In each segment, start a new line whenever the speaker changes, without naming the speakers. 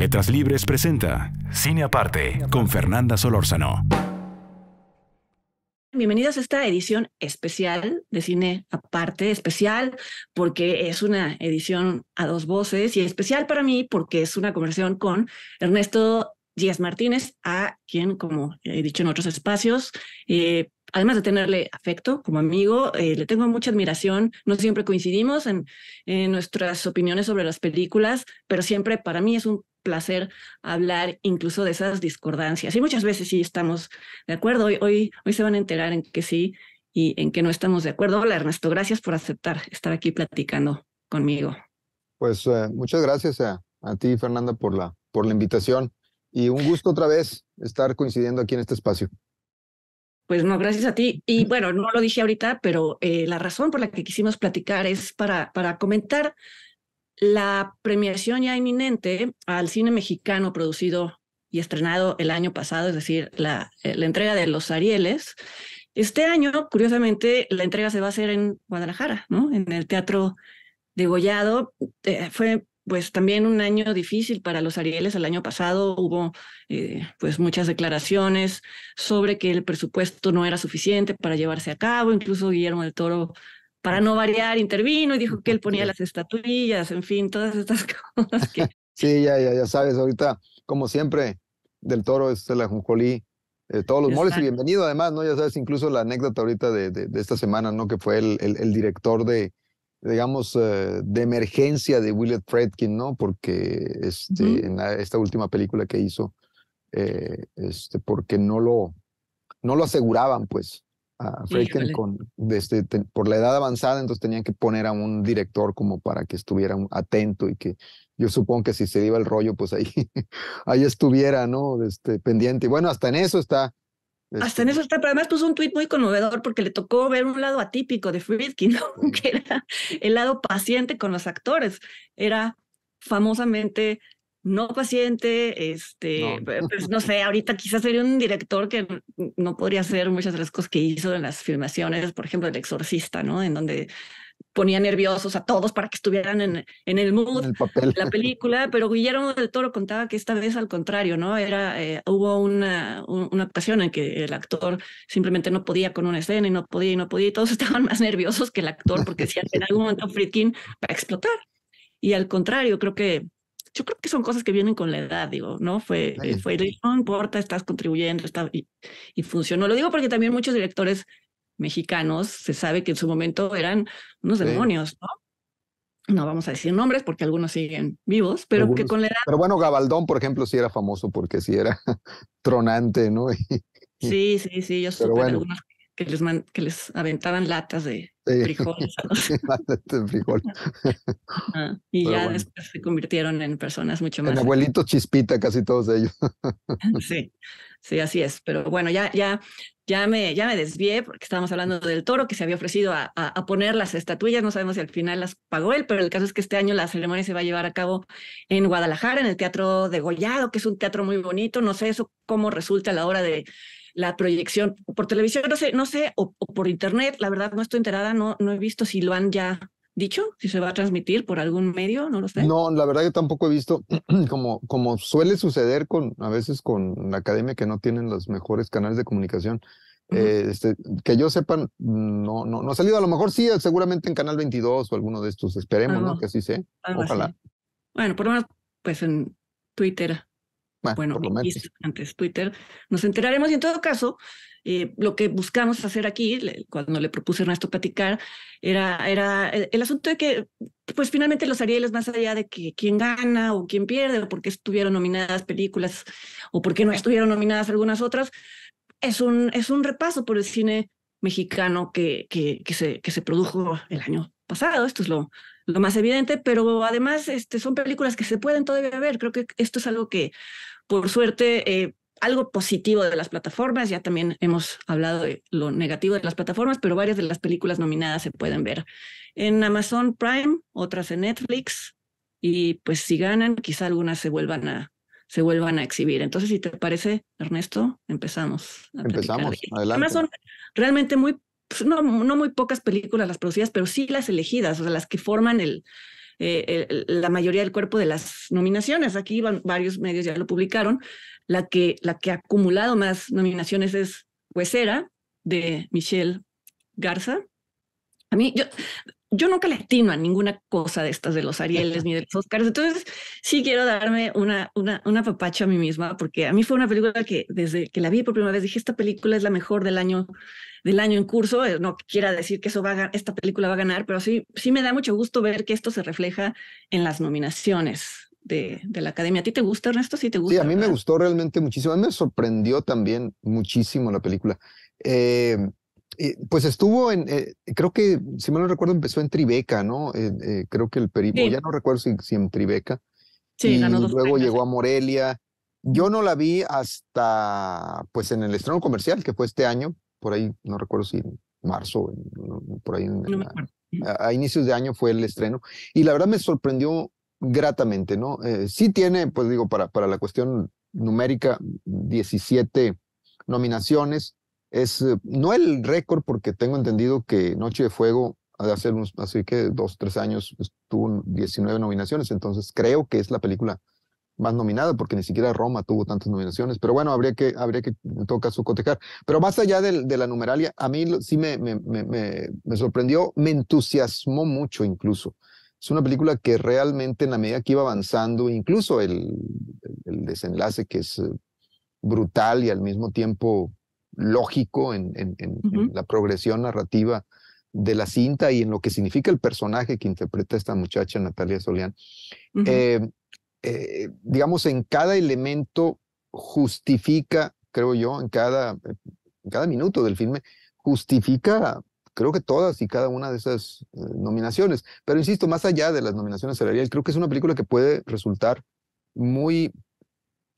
Letras Libres presenta Cine Aparte con Fernanda Solórzano. Bienvenidos a esta edición especial de Cine Aparte, especial porque es una edición a dos voces y especial para mí porque es una conversación con Ernesto Díaz Martínez, a quien, como he dicho en otros espacios, eh, además de tenerle afecto como amigo, eh, le tengo mucha admiración. No siempre coincidimos en, nuestras opiniones sobre las películas, pero siempre para mí es un placer hablar incluso de esas discordancias. Y muchas veces sí estamos de acuerdo, hoy, hoy, hoy se van a enterar en que sí y en que no estamos de acuerdo. Hola Ernesto, gracias por aceptar estar aquí platicando conmigo.
Pues eh, muchas gracias a, ti, Fernanda, por la, por la invitación y un gusto otra vez estar coincidiendo aquí en este espacio.
Pues no, gracias a ti. Y bueno, no lo dije ahorita, pero eh, la razón por la que quisimos platicar es para, para comentar la premiación ya inminente al cine mexicano producido y estrenado el año pasado, es decir, eh, la, entrega de los Arieles. Este año, curiosamente, la entrega se va a hacer en Guadalajara, ¿no? En el Teatro Degollado. Eh, fue pues también un año difícil para los Arieles. El año pasado hubo eh, pues muchas declaraciones sobre que el presupuesto no era suficiente para llevarse a cabo. Incluso Guillermo del Toro para no variar, intervino y dijo que él ponía las estatuillas, en fin, todas estas cosas
que... sí, ya, ya, ya sabes, ahorita, como siempre, del toro es la junjolí, eh, todos los moles y bienvenido además, ¿no? Ya sabes, incluso la anécdota ahorita de, de, esta semana, ¿no? Que fue el, el, director de, digamos, eh, de emergencia de Willard Fredkin, ¿no? Porque este, en esta última película que hizo, eh, este, porque no lo, no lo aseguraban, pues, a con, este, por la edad avanzada, entonces tenían que poner a un director como para que estuviera atento y que yo supongo que si se iba el rollo, pues ahí, ahí estuviera, ¿no? Este, pendiente. Y bueno, hasta en eso está. Hasta
en este, eso está, pero además puso un tweet muy conmovedor porque le tocó ver un lado atípico de Friedkin, ¿no? que era el lado paciente con los actores. Era famosamente no paciente, este, no. pues no sé, ahorita quizás sería un director que no podría hacer muchas de las cosas que hizo en las filmaciones, por ejemplo, El Exorcista, ¿no? En donde ponía nerviosos a todos para que estuvieran en, en el mood de la película, pero Guillermo del Toro contaba que esta vez al contrario, ¿no? Era, eh, hubo una, una ocasión en que el actor simplemente no podía con una escena y no podía y no podía y todos estaban más nerviosos que el actor porque si que en algún momento freaking va a explotar. Y al contrario, creo que yo creo que son cosas que vienen con la edad, digo, ¿no? Fue, fue no importa, estás contribuyendo, y, funcionó. Lo digo porque también muchos directores mexicanos se sabe que en su momento eran unos demonios, ¿no? No vamos a decir nombres porque algunos siguen vivos, pero que con la edad. Pero
bueno, Gabaldón, por ejemplo, sí era famoso porque sí era tronante, ¿no?
sí, sí, sí, yo supe bueno. algunos que les, aventaban latas de frijoles. frijol. y ya después se convirtieron en personas mucho más. En abuelito
chispita casi todos ellos.
sí, sí, así es. Pero bueno, ya, ya, ya me, ya me desvié porque estábamos hablando del toro que se había ofrecido a, poner las estatuillas. No sabemos si al final las pagó él, pero el caso es que este año la ceremonia se va a llevar a cabo en Guadalajara, en el Teatro de Gollado, que es un teatro muy bonito. No sé eso cómo resulta a la hora de la proyección por televisión, no sé, no sé o, por internet, la verdad no estoy enterada, no, no he visto si lo han ya dicho, si se va a transmitir por algún medio, no lo sé.
No, la verdad yo tampoco he visto, como, como suele suceder con a veces con la academia que no tienen los mejores canales de comunicación. Eh, este, que yo sepa, no, no, no ha salido. A lo mejor sí, seguramente en Canal 22 o alguno de estos. Esperemos, ¿no? Que así sea. Ojalá.
Bueno, por lo menos, pues en Twitter bueno, antes Twitter, nos enteraremos y en todo caso, eh, lo que buscamos hacer aquí, cuando le propuse a Ernesto platicar, era, era el, asunto de que, pues finalmente los Arieles, más allá de que quién gana o quién pierde, o por qué estuvieron nominadas películas o por qué no estuvieron nominadas algunas otras, es un, es un repaso por el cine mexicano que, que, que, se, que se produjo el año pasado. Esto es lo, lo más evidente, pero además este, son películas que se pueden todavía ver. Creo que esto es algo que por suerte, eh, algo positivo de las plataformas, ya también hemos hablado de lo negativo de las plataformas, pero varias de las películas nominadas se pueden ver en Amazon Prime, otras en Netflix, y pues si ganan, quizá algunas se vuelvan a, se vuelvan a exhibir. Entonces, si te parece, Ernesto, empezamos. empezamos, adelante. realmente muy, pues, no, no muy pocas películas las producidas, pero sí las elegidas, o sea, las que forman el, eh, la mayoría del cuerpo de las nominaciones. Aquí varios medios ya lo publicaron. La que, la que ha acumulado más nominaciones es Huesera, de Michelle Garza. A mí, yo, yo nunca le atino a ninguna cosa de estas de los Arieles ni de los Oscars. Entonces, sí quiero darme una, una, una papacha a mí misma, porque a mí fue una película que desde que la vi por primera vez dije, esta película es la mejor del año, del año en curso. Eh, no quiera decir que eso va a, esta película va a ganar, pero sí, sí me da mucho gusto ver que esto se refleja en las nominaciones. De, la academia. ¿A ti te gusta, Ernesto? Sí, te gusta. Sí, a mí me
gustó realmente muchísimo. A mí me sorprendió también muchísimo la película. Eh, eh, pues estuvo en, eh, creo que, si mal no recuerdo, empezó en Tribeca, ¿no? Eh, creo que el periódico, ya no recuerdo si, en Tribeca. Sí, y luego llegó a Morelia. Yo no la vi hasta, pues, en el estreno comercial, que fue este año, por ahí, no recuerdo si en marzo, por ahí. A, inicios de año fue el estreno. Y la verdad me sorprendió gratamente, ¿no? sí tiene, pues digo, para, para la cuestión numérica, 17 nominaciones es eh, no el récord, porque tengo entendido que Noche de Fuego, hace unos, así que dos, tres años, tuvo 19 nominaciones, entonces creo que es la película más nominada, porque ni siquiera Roma tuvo tantas nominaciones. Pero bueno, habría que, habría que en todo cotejar. Pero más allá de, la numeralia, a mí sí me, me, sorprendió, me entusiasmó mucho incluso. Es una película que realmente en la medida que iba avanzando, incluso el desenlace que es eh, brutal y al mismo tiempo lógico en, la progresión narrativa de la cinta y en lo que significa el personaje que interpreta esta muchacha Natalia Solián. Eh, eh, digamos, en cada elemento justifica, creo yo, en cada, minuto del filme, justifica, creo que todas y cada una de esas eh, nominaciones. Pero insisto, más allá de las nominaciones salariales, creo que es una película que puede resultar muy,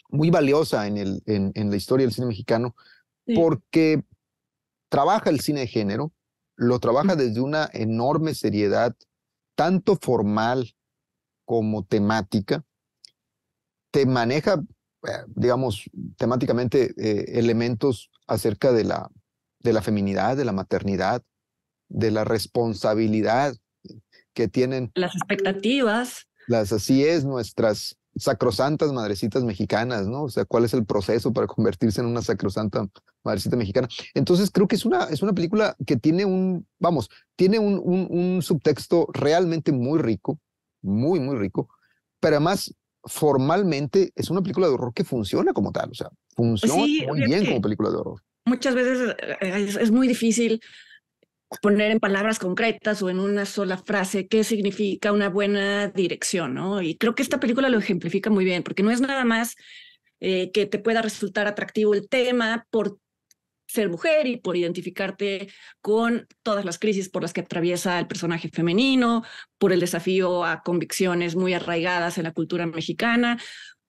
muy valiosa en, el, en, en la historia del cine mexicano porque trabaja el cine de género, lo trabaja mm. desde una enorme seriedad, tanto formal como temática, te maneja, eh, digamos, temáticamente eh, elementos acerca de la, de la feminidad, de la maternidad, de la responsabilidad que tienen.
Las expectativas.
Las, así es, nuestras, sacrosantas madrecitas mexicanas, ¿no? O sea, ¿cuál es el proceso para convertirse en una sacrosanta madrecita mexicana? Entonces, creo que es una, es una película que tiene un, vamos, tiene un, un, subtexto realmente muy rico, muy, muy rico, pero además formalmente es una película de horror que funciona como tal, o sea, funciona muy bien como película de horror.
Muchas veces eh, es muy difícil poner en palabras concretas o en una sola frase qué significa una buena dirección, ¿no? Y creo que esta película lo ejemplifica muy bien, porque no es nada más eh, que te pueda resultar atractivo el tema por ser mujer y por identificarte con todas las crisis por las que atraviesa el personaje femenino, por el desafío a convicciones muy arraigadas en la cultura mexicana,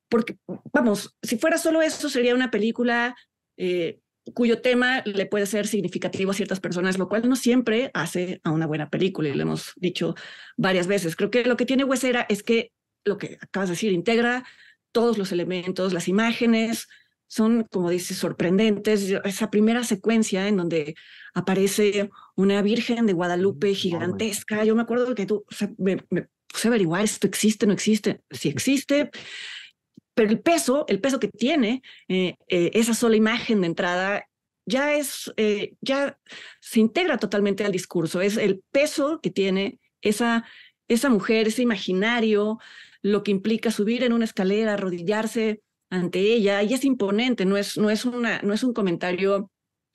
porque, vamos, si fuera solo eso, sería una película eh, cuyo tema le puede ser significativo a ciertas personas, lo cual no siempre hace a una buena película, y lo hemos dicho varias veces. Creo que lo que tiene Huesera es que, lo que acabas de decir, integra todos los elementos, las imágenes, son, como dices, sorprendentes. Esa primera secuencia en donde aparece una Virgen de Guadalupe mm, gigantesca, yo me acuerdo que tú, me, puse a averiguar, esto existe, no existe, si existe, pero el peso, el peso que tiene eh, eh, esa sola imagen de entrada ya es, eh, ya se integra totalmente al discurso. Es el peso que tiene esa, esa mujer, ese imaginario, lo que implica subir en una escalera, arrodillarse ante ella, y es imponente, no es, no es, una, no es un comentario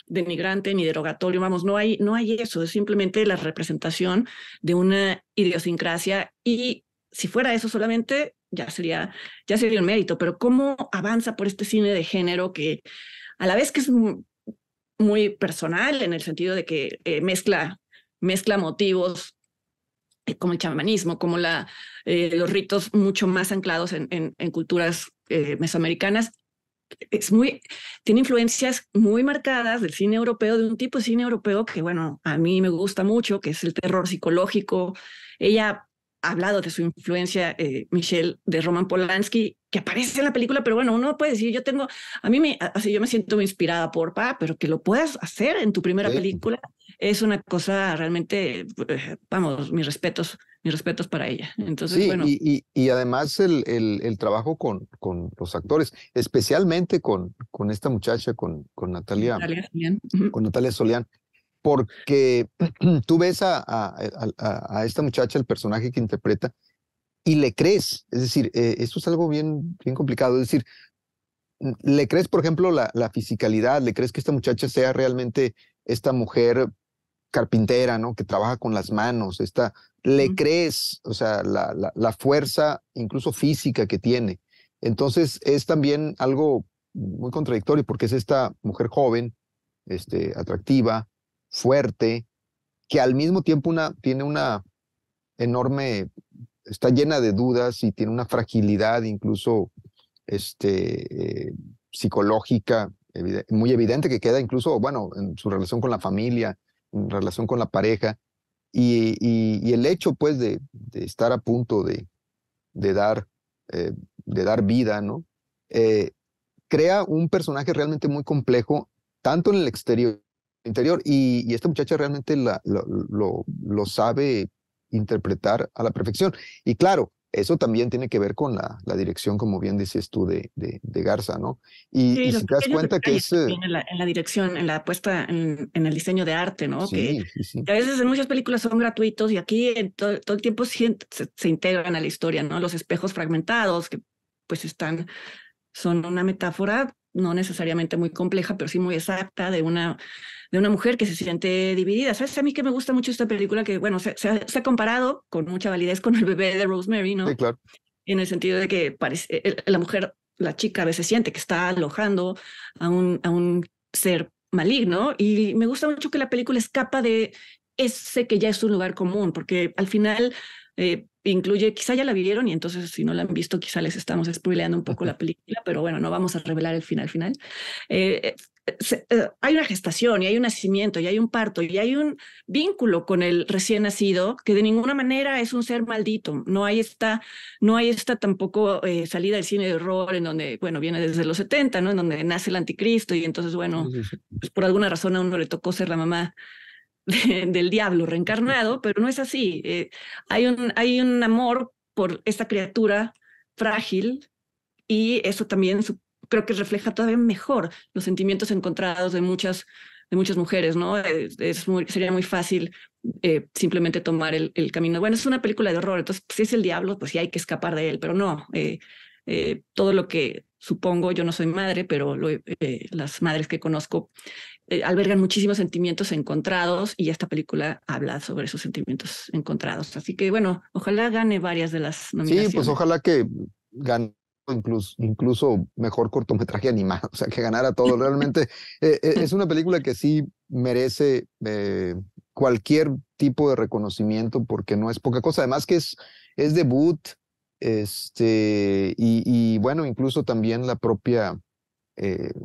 denigrante ni derogatorio, vamos, no hay, no hay eso, es simplemente la representación de una idiosincrasia y si fuera eso solamente, ya sería, ya sería un mérito, pero cómo avanza por este cine de género que a la vez que es muy personal en el sentido de que eh, mezcla, mezcla motivos eh, como el chamanismo, como la, eh, los ritos mucho más anclados en, en, culturas mesoamericanas. Es muy, tiene influencias muy marcadas del cine europeo, de un tipo de cine europeo que, bueno, a mí me gusta mucho, que es el terror psicológico. Ella hablado de su influencia, eh, Michelle, de Roman Polanski, que aparece en la película, pero bueno, uno puede decir, yo tengo, a mí me, así yo me siento inspirada por Pa, pero que lo puedas hacer en tu primera película es una cosa realmente, eh, vamos, mis respetos, mis respetos para ella. Entonces, sí,
Y, y, además el, el, trabajo con, con los actores, especialmente con, con esta muchacha, con, con Natalia, Natalia con Natalia porque tú ves a, a, esta muchacha, el personaje que interpreta, y le crees. Es decir, eh, esto es algo bien, bien complicado. Es decir, le crees, por ejemplo, la, la fisicalidad, le crees que esta muchacha sea realmente esta mujer carpintera, ¿no? Que trabaja con las manos, esta, le crees, o sea, la, la, la, fuerza incluso física que tiene. Entonces es también algo muy contradictorio porque es esta mujer joven, este, atractiva, fuerte, que al mismo tiempo tiene una enorme, está llena de dudas y tiene una fragilidad incluso este, eh, psicológica muy evidente que queda incluso, bueno, en su relación con la familia, en relación con la pareja. Y, el hecho, pues, de, estar a punto de, dar, eh, de dar vida, ¿no? Eh, crea un personaje realmente muy complejo, tanto en el exterior interior. Y, esta muchacha realmente la, lo, lo, sabe interpretar a la perfección. Y claro, eso también tiene que ver con la, la dirección, como bien dices tú, de, de, Garza, ¿no? Y, si te das cuenta que es... Eh
en la, dirección, en la puesta, en, el diseño de arte, ¿no? que, a veces en muchas películas son gratuitos y aquí todo, el tiempo se, se integran a la historia, ¿no? Los espejos fragmentados que pues están, son una metáfora no necesariamente muy compleja, pero sí muy exacta de una, de una mujer que se siente dividida. ¿Sabes? A mí que me gusta mucho esta película que, bueno, se, ha, comparado con mucha validez con el bebé de Rosemary, ¿no? Sí, claro. En el sentido de que parece, e, e, la mujer, la chica a veces siente que está alojando a un, a un ser maligno y me gusta mucho que la película escapa de ese que ya es un lugar común, porque al final eh, incluye, quizá ya la vieron y entonces si no la han visto, quizá les estamos spoileando un poco la película, pero bueno, no vamos a revelar el final final. Eh, eh, hay una gestación y hay un nacimiento y hay un parto y hay un vínculo con el recién nacido que de ninguna manera es un ser maldito. No hay esta, no hay esta tampoco salida del cine de horror en donde, bueno, viene desde los 70, ¿no? En donde nace el anticristo y entonces, bueno, pues por alguna razón a uno le tocó ser la mamá del diablo reencarnado, pero no es así. Eh, hay, un, hay un amor por esta criatura frágil y eso también creo que refleja todavía mejor los sentimientos encontrados de muchas de muchas mujeres, ¿no? Eh, sería muy fácil eh, simplemente tomar el, camino. Bueno, es una película de horror, entonces si es el diablo, pues sí hay que escapar de él, pero no. todo lo que supongo, yo no soy madre, pero las madres que conozco eh, albergan muchísimos sentimientos encontrados y esta película habla sobre esos sentimientos encontrados. Así que bueno, ojalá gane varias de las nominaciones. Sí, pues ojalá
que gane incluso, incluso mejor cortometraje animado, o sea, que ganara todo. Realmente eh, eh, es una película que sí merece cualquier tipo de reconocimiento porque no es poca cosa. Además que es, es debut, este, y, bueno, incluso también la propia...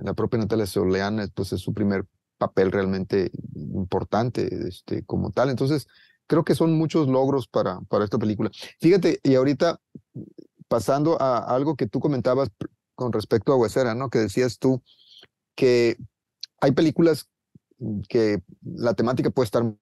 la propia Natalia Soleán, pues es su primer papel realmente importante este, como tal. Entonces, creo que son muchos logros para, para esta película. Fíjate, y ahorita pasando a algo que tú comentabas con respecto a Huesera, ¿no? Que decías tú que hay películas que la temática puede estar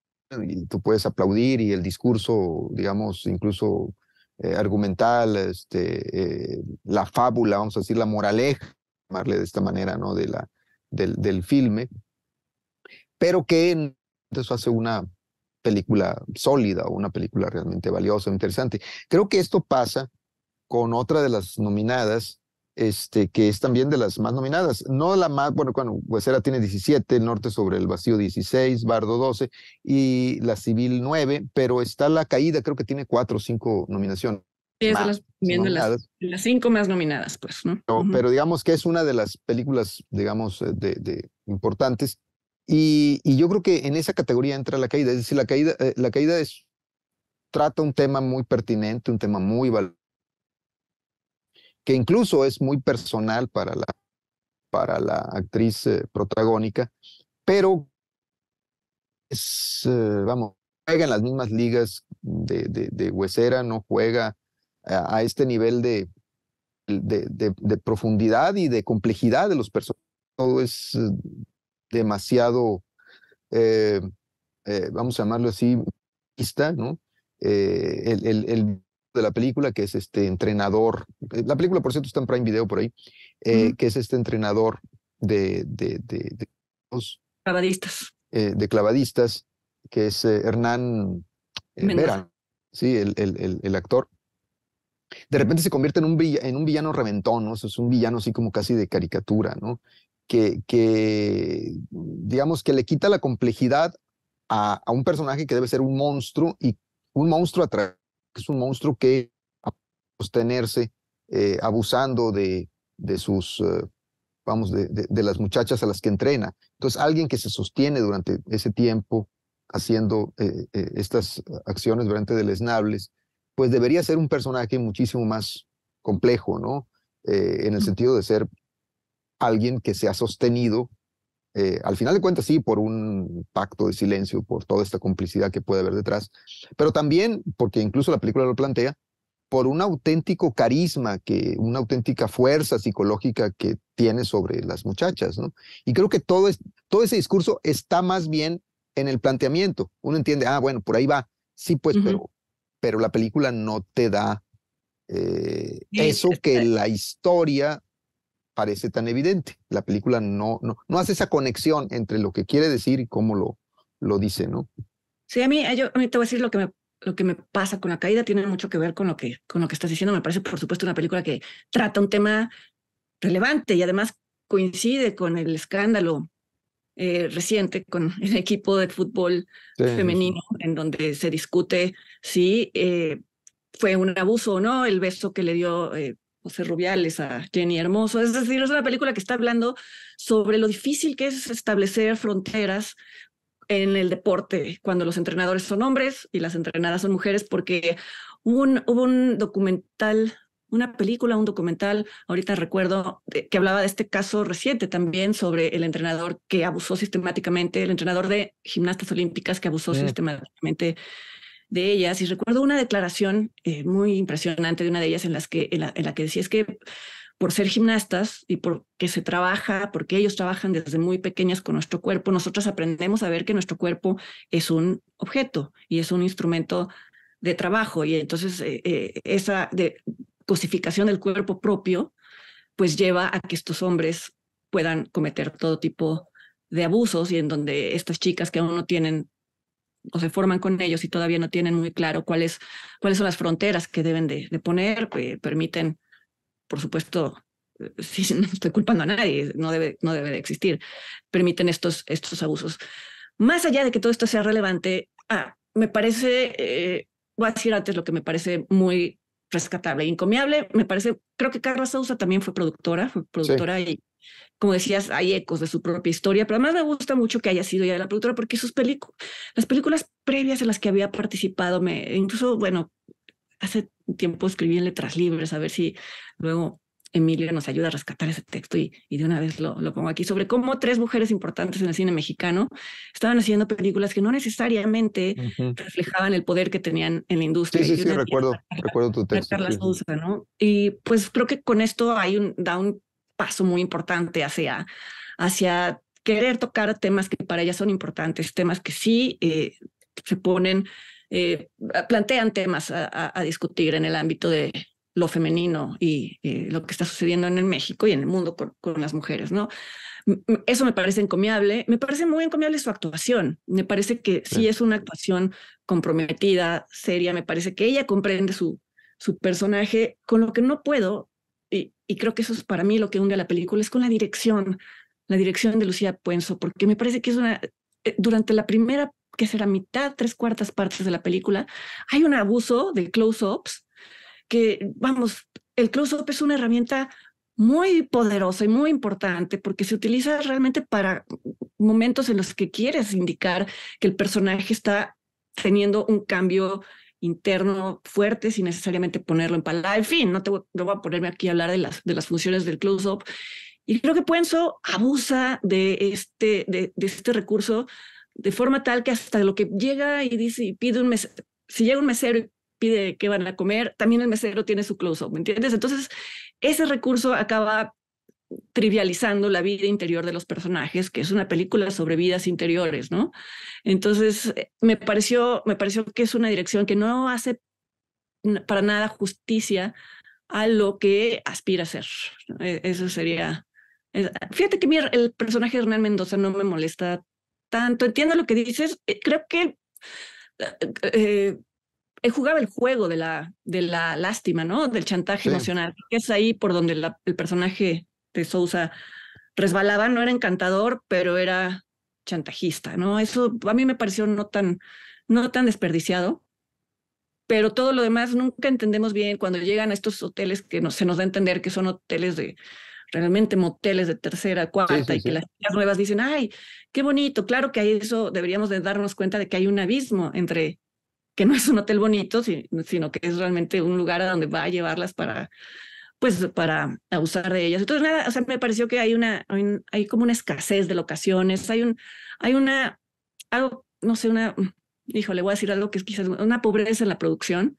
y tú puedes aplaudir y el discurso, digamos, incluso eh, argumental, este, eh, la fábula, vamos a decir, la moraleja, llamarle de esta manera, ¿no? De la, del, del filme, pero que eso hace una película sólida o una película realmente valiosa, interesante. Creo que esto pasa con otra de las nominadas, este, que es también de las más nominadas. No la más, bueno, cuando Huesera tiene 17, Norte sobre el Vacío 16, Bardo 12 y La Civil 9, pero está La Caída, creo que tiene cuatro o cinco nominaciones. Sí, es de las,
cinco más nominadas, pues, ¿no?
Pero digamos que es una de las películas, digamos, eh, de importantes y, yo creo que en esa categoría entra la caída, es decir, la caída, eh, la caída trata un tema muy pertinente, un tema muy valioso, que incluso es muy personal para la, para la actriz eh, protagónica, pero es, eh, vamos, juega en las mismas ligas de, de, huesera, no juega a, este nivel de, de, profundidad y de complejidad de los personajes. Todo es demasiado, eh, eh, vamos a llamarlo así, ¿no? Eh, el, de la película, que es este entrenador. La película, por cierto, está en Prime Video por ahí, que es este entrenador de. de,
clavadistas.
de clavadistas, que es Hernán Vera, sí, el, actor. De repente se convierte en un, en un villano reventón, ¿no? es un villano así como casi de caricatura, ¿no? que, digamos, que le quita la complejidad a, un personaje que debe ser un monstruo y un monstruo atrás, es un monstruo que a sostenerse eh, abusando de, de sus, eh, vamos, de, las muchachas a las que entrena. Entonces, alguien que se sostiene durante ese tiempo haciendo eh, estas acciones durante deleznables, pues debería ser un personaje muchísimo más complejo, ¿no? en el sentido de ser alguien que se ha sostenido, eh, al final de cuentas sí, por un pacto de silencio, por toda esta complicidad que puede haber detrás, pero también, porque incluso la película lo plantea, por un auténtico carisma, que, una auténtica fuerza psicológica que tiene sobre las muchachas. ¿no? Y creo que todo, es, todo ese discurso está más bien en el planteamiento. Uno entiende, ah, bueno, por ahí va. Sí, pues, pero, pero la película no te da eh, eso que la historia parece tan evidente. La película no, no, no hace esa conexión entre lo que quiere decir y cómo lo, lo dice, ¿no?
Sí, eh, a mí, te voy a decir lo que me lo que me pasa con la caída tiene mucho que ver con lo que con lo que estás diciendo. Me parece, por supuesto, una película que trata un tema relevante y además coincide con el escándalo eh, reciente con el equipo de fútbol
femenino,
en donde se discute si eh, fue un abuso o no el beso que le dio José Rubiales, a Jenny Hermoso. Es decir, es una película que está hablando sobre lo difícil que es establecer fronteras en el deporte cuando los entrenadores son hombres y las entrenadas son mujeres, porque hubo un, documental, una película, un documental, ahorita recuerdo, que hablaba de este caso reciente también sobre el entrenador que abusó sistemáticamente, el entrenador de gimnastas olímpicas que abusó sistemáticamente de ellas y recuerdo una declaración eh, muy impresionante de una de ellas en, las que, en la, que decía es que por ser gimnastas y porque se trabaja, porque ellos trabajan desde muy pequeñas con nuestro cuerpo, nosotros aprendemos a ver que nuestro cuerpo es un objeto y es un instrumento de trabajo. Y entonces eh, eh, esa de cosificación del cuerpo propio, pues lleva a que estos hombres puedan cometer todo tipo de abusos y en donde estas chicas que aún no tienen o se forman con ellos y todavía no tienen muy claro cuáles, cuáles son las fronteras que deben de, poner, que permiten, por supuesto, eh, si no estoy culpando a nadie, no debe, no debe de existir, permiten estos, estos abusos. Más allá de que todo esto sea relevante, ah, me parece, eh, voy a decir antes lo que me parece muy rescatable, encomiable, me parece, creo que Carla Sousa también fue productora, fue productora y como decías, hay ecos de su propia historia, pero además me gusta mucho que haya sido ya la productora porque sus películas, las películas previas en las que había participado, me incluso, bueno, hace tiempo escribí en letras libres, a ver si luego Emilia nos ayuda a rescatar ese texto y, y de una vez lo, lo, pongo aquí, sobre cómo tres mujeres importantes en el cine mexicano estaban haciendo películas que no necesariamente reflejaban el poder que tenían en la industria. Sí, sí, sí, recuerdo,
recuerdo tu texto. Carla
¿no? Y pues creo que con esto hay un, da un paso muy importante hacia, hacia querer tocar temas que para ella son importantes, temas que sí eh, se ponen, eh, plantean temas a, discutir en el ámbito de lo femenino y eh, lo que está sucediendo en el México y en el mundo con, las mujeres, ¿no? Eso me parece encomiable, me parece muy encomiable su actuación, me parece que sí, sí es una actuación comprometida, seria, me parece que ella comprende su, su personaje, con lo que no puedo y creo que eso es para mí lo que hunde a la película, es con la dirección, la dirección de Lucía Puenzo, porque me parece que es una, eh, durante la primera, que será mitad, tres cuartas partes de la película, hay un abuso de close-ups, que vamos, el close-up es una herramienta muy poderosa y muy importante porque se utiliza realmente para momentos en los que quieres indicar que el personaje está teniendo un cambio interno fuerte sin necesariamente ponerlo en palabra. En fin, no, te voy, a ponerme aquí a hablar de las, de las funciones del close-up. Y creo que Puenzo abusa de este, de, de, este recurso de forma tal que hasta lo que llega y dice y pide un mes, si llega un mesero y pide que van a comer, también el mesero tiene su close-up, ¿me entiendes? Entonces, ese recurso acaba trivializando la vida interior de los personajes, que es una película sobre vidas interiores, ¿no? Entonces, eh, me pareció, me pareció que es una dirección que no hace para nada justicia a lo que aspira a ser. E, eso sería... Fíjate que el personaje de Hernán Mendoza no me molesta tanto. Entiendo lo que dices. Eh, creo que... He eh, jugado jugaba el juego de la, de la lástima, ¿no? Del chantaje emocional, que es ahí por donde el personaje de Sousa resbalaba, no era encantador, pero era chantajista, ¿no? Eso a mí me pareció no tan, no tan desperdiciado, pero todo lo demás nunca entendemos bien cuando llegan a estos hoteles que no, se nos da a entender que son hoteles de realmente moteles de tercera, cuarta, y que las chicas nuevas dicen, ay, qué bonito, claro que hay eso deberíamos de darnos cuenta de que hay un abismo entre que no es un hotel bonito, sino que es realmente un lugar a donde va a llevarlas para pues para abusar de ellas. Entonces, nada, o sea, me pareció que hay una, hay, como una escasez de locaciones, hay un, hay una, algo, no sé, una, hijo, le voy a decir algo que es quizás una pobreza en la producción,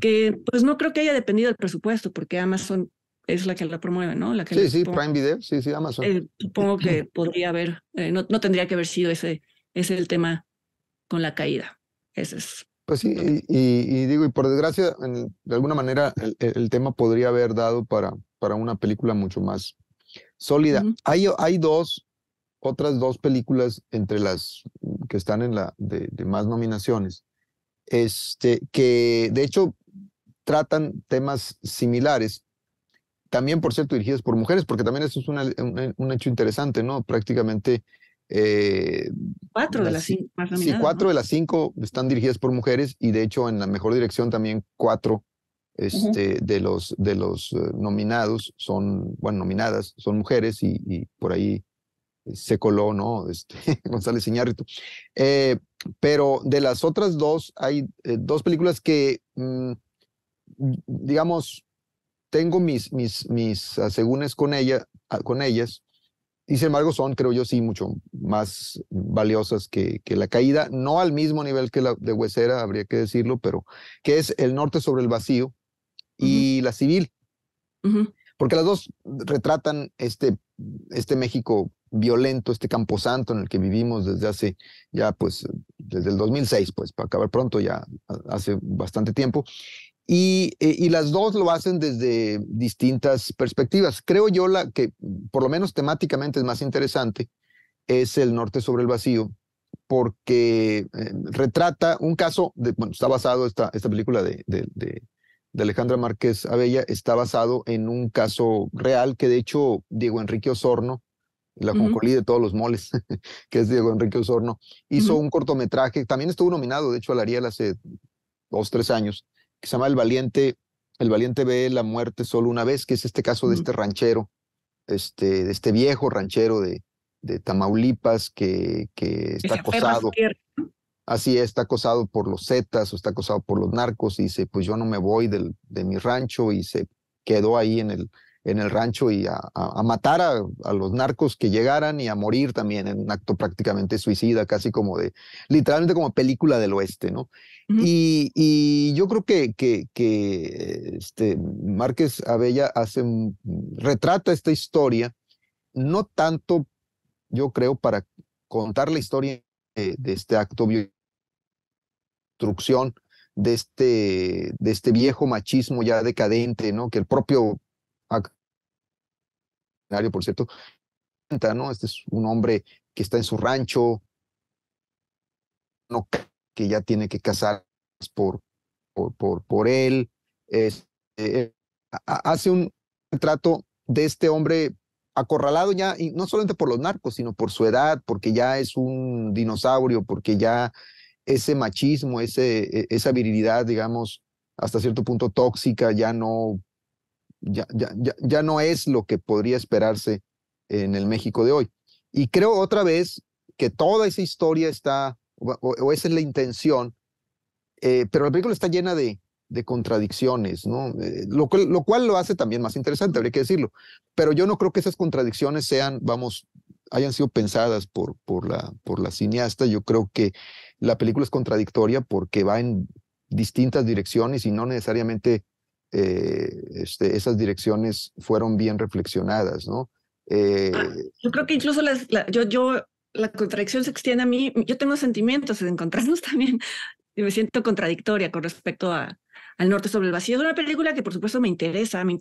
que pues no creo que haya dependido del presupuesto, porque Amazon es la que la promueve, ¿no? La que sí, sí, Prime
Video, sí, sí, Amazon. Eh,
supongo que podría haber, eh, no, no tendría que haber sido ese, ese el tema con la caída. Ese es
pues sí, y, digo, y por desgracia, de alguna manera el, tema podría haber dado para, para una película mucho más sólida. hay, dos, otras dos películas entre las que están en la de, más nominaciones, este, que de hecho tratan temas similares, también por cierto dirigidas por mujeres, porque también eso es un, un, hecho interesante, ¿no? Prácticamente eh, cuatro de las cinco Sí, cuatro de las cinco están dirigidas por mujeres y de hecho en la mejor dirección también cuatro este, de los, de los eh, nominados son, bueno, nominadas son mujeres y, por ahí se coló, ¿no? Este, González Iñárritu. Eh, pero de las otras dos, hay dos películas que, mm, digamos, tengo mis, mis, mis asegúnes con, ella, ah, con ellas, y sin embargo son, creo yo, sí, mucho más valiosas que, que, la caída, no al mismo nivel que la de Huesera, habría que decirlo, pero que es el norte sobre el vacío y la civil. Porque las dos retratan este, este México violento, este camposanto en el que vivimos desde hace, ya pues, desde el 2006, pues, para acabar pronto, ya hace bastante tiempo. Eh, y, las dos lo hacen desde distintas perspectivas. Creo yo la que, por lo menos temáticamente, es más interesante, es El Norte sobre el Vacío, porque eh, retrata un caso, bueno, está basado, esta, esta película de, Alejandra Márquez Abella está basado en un caso real que de hecho Diego Enrique Osorno, la concolí de todos los moles, que es Diego Enrique Osorno, hizo un cortometraje, también estuvo nominado, de hecho, al Ariel hace dos, tres años, que se llama El Valiente, El Valiente ve la muerte solo una vez, que es este caso de este ranchero, este, de este viejo ranchero de, de Tamaulipas que, que está acosado. Así está acosado por los zetas o está acosado por los narcos y dice, pues yo no me voy del, de mi rancho y se quedó ahí en el, en el rancho y a, matar a, los narcos que llegaran y a morir también en un acto prácticamente suicida, casi como de, literalmente como película del oeste, ¿no? y, yo creo que, que, este Márquez Abella hace, retrata esta historia, no tanto, yo creo, para contar la historia de, este acto de destrucción, de este, de este viejo machismo ya decadente, ¿no? Que el propio por cierto. ¿no? Este es un hombre que está en su rancho, no, que ya tiene que casarse por, por, por, él. Eh, hace un trato de este hombre acorralado ya, y no solamente por los narcos, sino por su edad, porque ya es un dinosaurio, porque ya ese machismo, ese, e, esa virilidad, digamos, hasta cierto punto tóxica, ya no ya, ya, ya, ya no es lo que podría esperarse en el México de hoy. Y creo otra vez que toda esa historia está, o, esa es la intención, eh, pero la película está llena de, de contradicciones, ¿no? Eh, lo, cual lo hace también más interesante, habría que decirlo. Pero yo no creo que esas contradicciones sean, vamos, hayan sido pensadas por, por, la, por la cineasta. Yo creo que la película es contradictoria porque va en distintas direcciones y no necesariamente eh, este, esas direcciones fueron bien reflexionadas, ¿no? Eh, ah,
yo creo que incluso la, yo, yo, la contradicción se extiende a mí, yo tengo sentimientos de encontrarnos también, y me siento contradictoria con respecto a, al norte sobre el vacío. Es una película que por supuesto me interesa, me,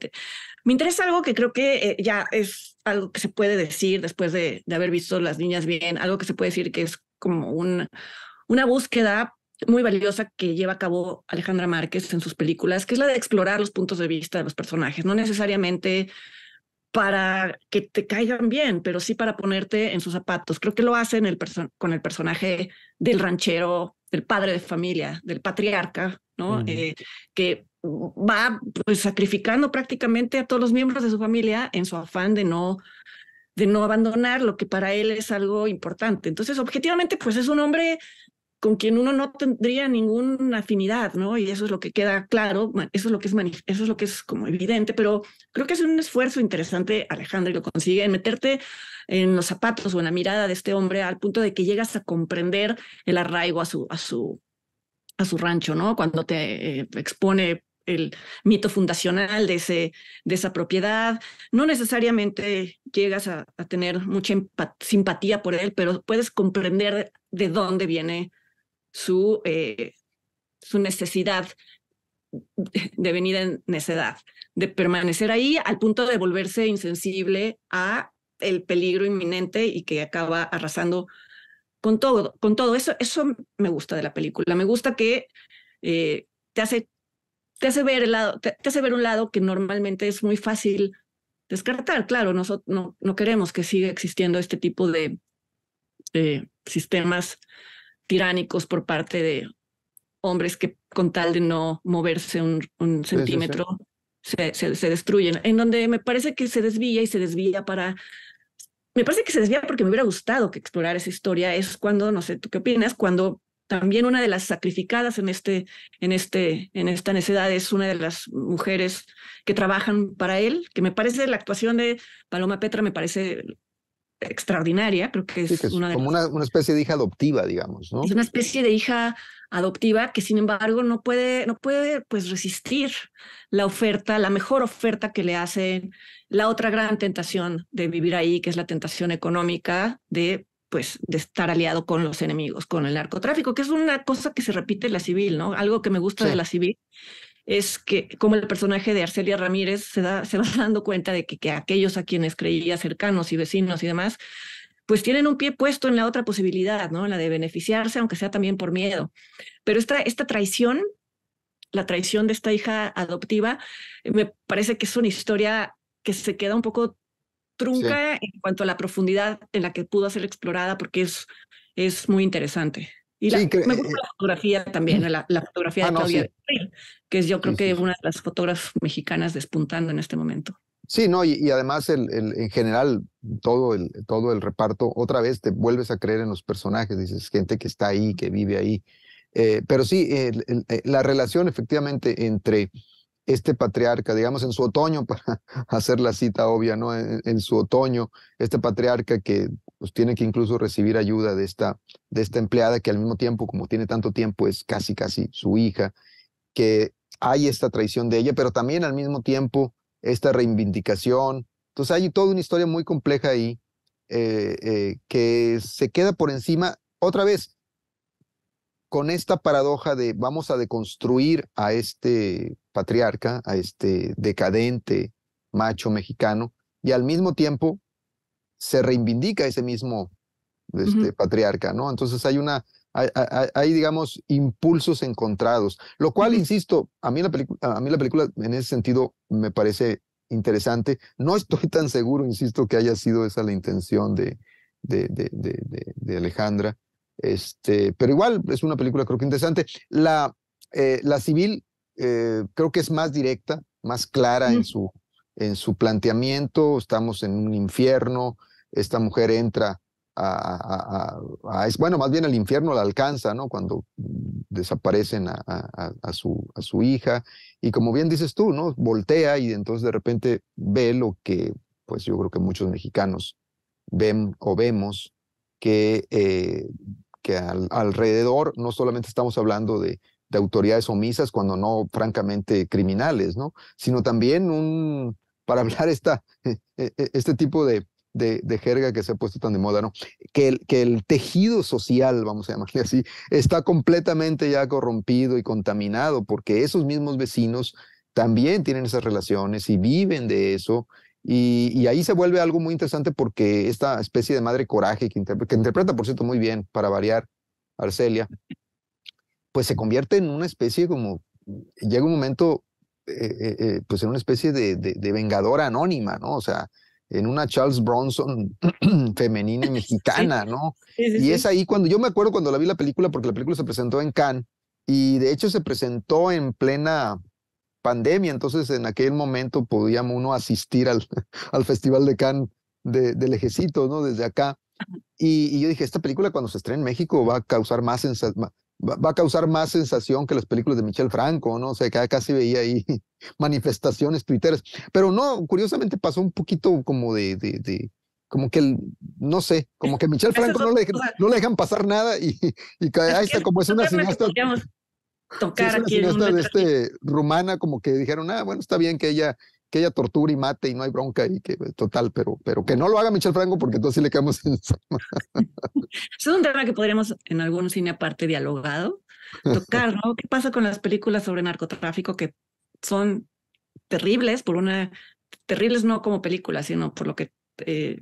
interesa algo que creo que eh, ya es algo que se puede decir después de, haber visto Las Niñas Bien, algo que se puede decir que es como un, una búsqueda muy valiosa que lleva a cabo Alejandra Márquez en sus películas, que es la de explorar los puntos de vista de los personajes, no necesariamente para que te caigan bien, pero sí para ponerte en sus zapatos. Creo que lo hacen el con el personaje del ranchero, del padre de familia, del patriarca, ¿no? Mm. Eh, que va pues, sacrificando prácticamente a todos los miembros de su familia en su afán de no de no abandonar lo que para él es algo importante. Entonces, objetivamente, pues es un hombre con quien uno no tendría ninguna afinidad, ¿no? Y eso es lo que queda claro, eso es lo que es, eso es, lo que es como evidente, pero creo que es un esfuerzo interesante, Alejandro, y lo consigue, meterte en los zapatos o en la mirada de este hombre al punto de que llegas a comprender el arraigo a su, a su, a su rancho, ¿no? Cuando te eh, expone el mito fundacional de, ese, de esa propiedad. No necesariamente llegas a, a tener mucha simpatía por él, pero puedes comprender de dónde viene eh, su, necesidad su necesidad en necedad, de permanecer ahí al punto de volverse insensible a el peligro inminente y que acaba arrasando con todo, con todo. Eso, eso me gusta de la película. Me gusta que eh, te, hace, te, hace ver el lado, hace ver un lado que normalmente es muy fácil descartar. Claro, nosotros no, no queremos que siga existiendo este tipo de eh, sistemas tiránicos por parte de hombres que con tal de no moverse un, centímetro Se, destruyen, en donde me parece que se desvía y se desvía para... Me parece que se desvía porque me hubiera gustado que explorar esa historia, es cuando, no sé, ¿tú qué opinas? Cuando también una de las sacrificadas en, este, en, este, en esta necedad es una de las mujeres que trabajan para él, que me parece la actuación de Paloma Petra, me parece extraordinaria, creo que es, una de como una, una, especie de hija adoptiva, digamos, ¿no? Es una especie de hija adoptiva que sin embargo no puede no puede pues resistir la oferta, la mejor oferta que le hacen, la otra gran tentación de vivir ahí, que es la tentación económica de pues de estar aliado con los enemigos, con el narcotráfico, que es una cosa que se repite en la civil, ¿no? Algo que me gusta de la civil es que como el personaje de Arcelia Ramírez se, da, se va dando cuenta de que, que aquellos a quienes creía cercanos y vecinos y demás, pues tienen un pie puesto en la otra posibilidad, ¿no? La de beneficiarse, aunque sea también por miedo. Pero esta, esta traición, la traición de esta hija adoptiva, me parece que es una historia que se queda un poco trunca en cuanto a la profundidad en la que pudo ser explorada, porque es, es muy interesante. Y la, me eh, gusta la eh, fotografía también, la, fotografía ah, de Claudia que es yo creo que una de las fotógrafas mexicanas despuntando en este momento.
Sí, no, y, además el, en general todo el, todo el reparto, otra vez te vuelves a creer en los personajes, dices, gente que está ahí, que vive ahí. Eh, pero sí, la relación efectivamente entre este patriarca, digamos en su otoño, para hacer la cita obvia, ¿no? En, su otoño, este patriarca que pues, tiene que incluso recibir ayuda de esta, de esta empleada que al mismo tiempo, como tiene tanto tiempo, es casi, casi su hija, que hay esta traición de ella, pero también al mismo tiempo esta reivindicación. Entonces hay toda una historia muy compleja ahí eh, eh, que se queda por encima, otra vez, con esta paradoja de vamos a deconstruir a este patriarca, a este decadente macho mexicano, y al mismo tiempo se reivindica ese mismo este, patriarca, ¿no? Entonces hay una, hay, digamos, impulsos encontrados, lo cual, insisto, a mí, la a mí la película en ese sentido me parece interesante. No estoy tan seguro, insisto, que haya sido esa la intención de, de, de Alejandra, este, pero igual es una película creo que interesante. La, eh, la civil eh, creo que es más directa, más clara en, su, en su planteamiento. Estamos en un infierno, esta mujer entra a, a, bueno, más bien el infierno la alcanza, ¿no? Cuando desaparecen a, su, a su hija. Y como bien dices tú, ¿no? Voltea y entonces de repente ve lo que, pues yo creo que muchos mexicanos ven o vemos, que eh, que alrededor no solamente estamos hablando de, autoridades omisas, cuando no francamente criminales, ¿no? Sino también un, para hablar esta, e, e, este tipo de, jerga que se ha puesto tan de moda, ¿no? Que el, que el tejido social, vamos a llamarle así, está completamente ya corrompido y contaminado porque esos mismos vecinos también tienen esas relaciones y viven de eso y, ahí se vuelve algo muy interesante porque esta especie de madre coraje que, interpreta, por cierto, muy bien, para variar, Arcelia, pues se convierte en una especie como, llega un momento, eh, eh, eh, pues en una especie de, de, vengadora anónima, ¿no? O sea, en una Charles Bronson femenina mexicana, ¿no? y es ahí cuando, yo me acuerdo cuando la vi la película, porque la película se presentó en Cannes, y de hecho se presentó en plena pandemia, entonces en aquel momento podíamos uno asistir al, al Festival de Cannes del Ejecito ¿no? Desde acá. Y, yo dije, esta película cuando se estrene en México va a causar más sensación, va a causar más sensación que las películas de Michel Franco, ¿no? O sea, casi veía ahí manifestaciones Twitteres, Pero no, curiosamente pasó un poquito como de, de, como que, el, no sé, como que Michel Franco no le, no dejan pasar nada y, y ahí está, como es una cineasta
tocar aquí. de
este rumana, como que dijeron, ah, bueno, está bien que ella que ella tortura y mate y no hay bronca y que pues, total, pero, pero que no lo haga Michel Franco porque entonces le quedamos en es
un tema que podríamos en algún cine aparte dialogado tocar, ¿no? ¿Qué pasa con las películas sobre narcotráfico que son terribles por una, terribles no como películas, sino por lo que eh,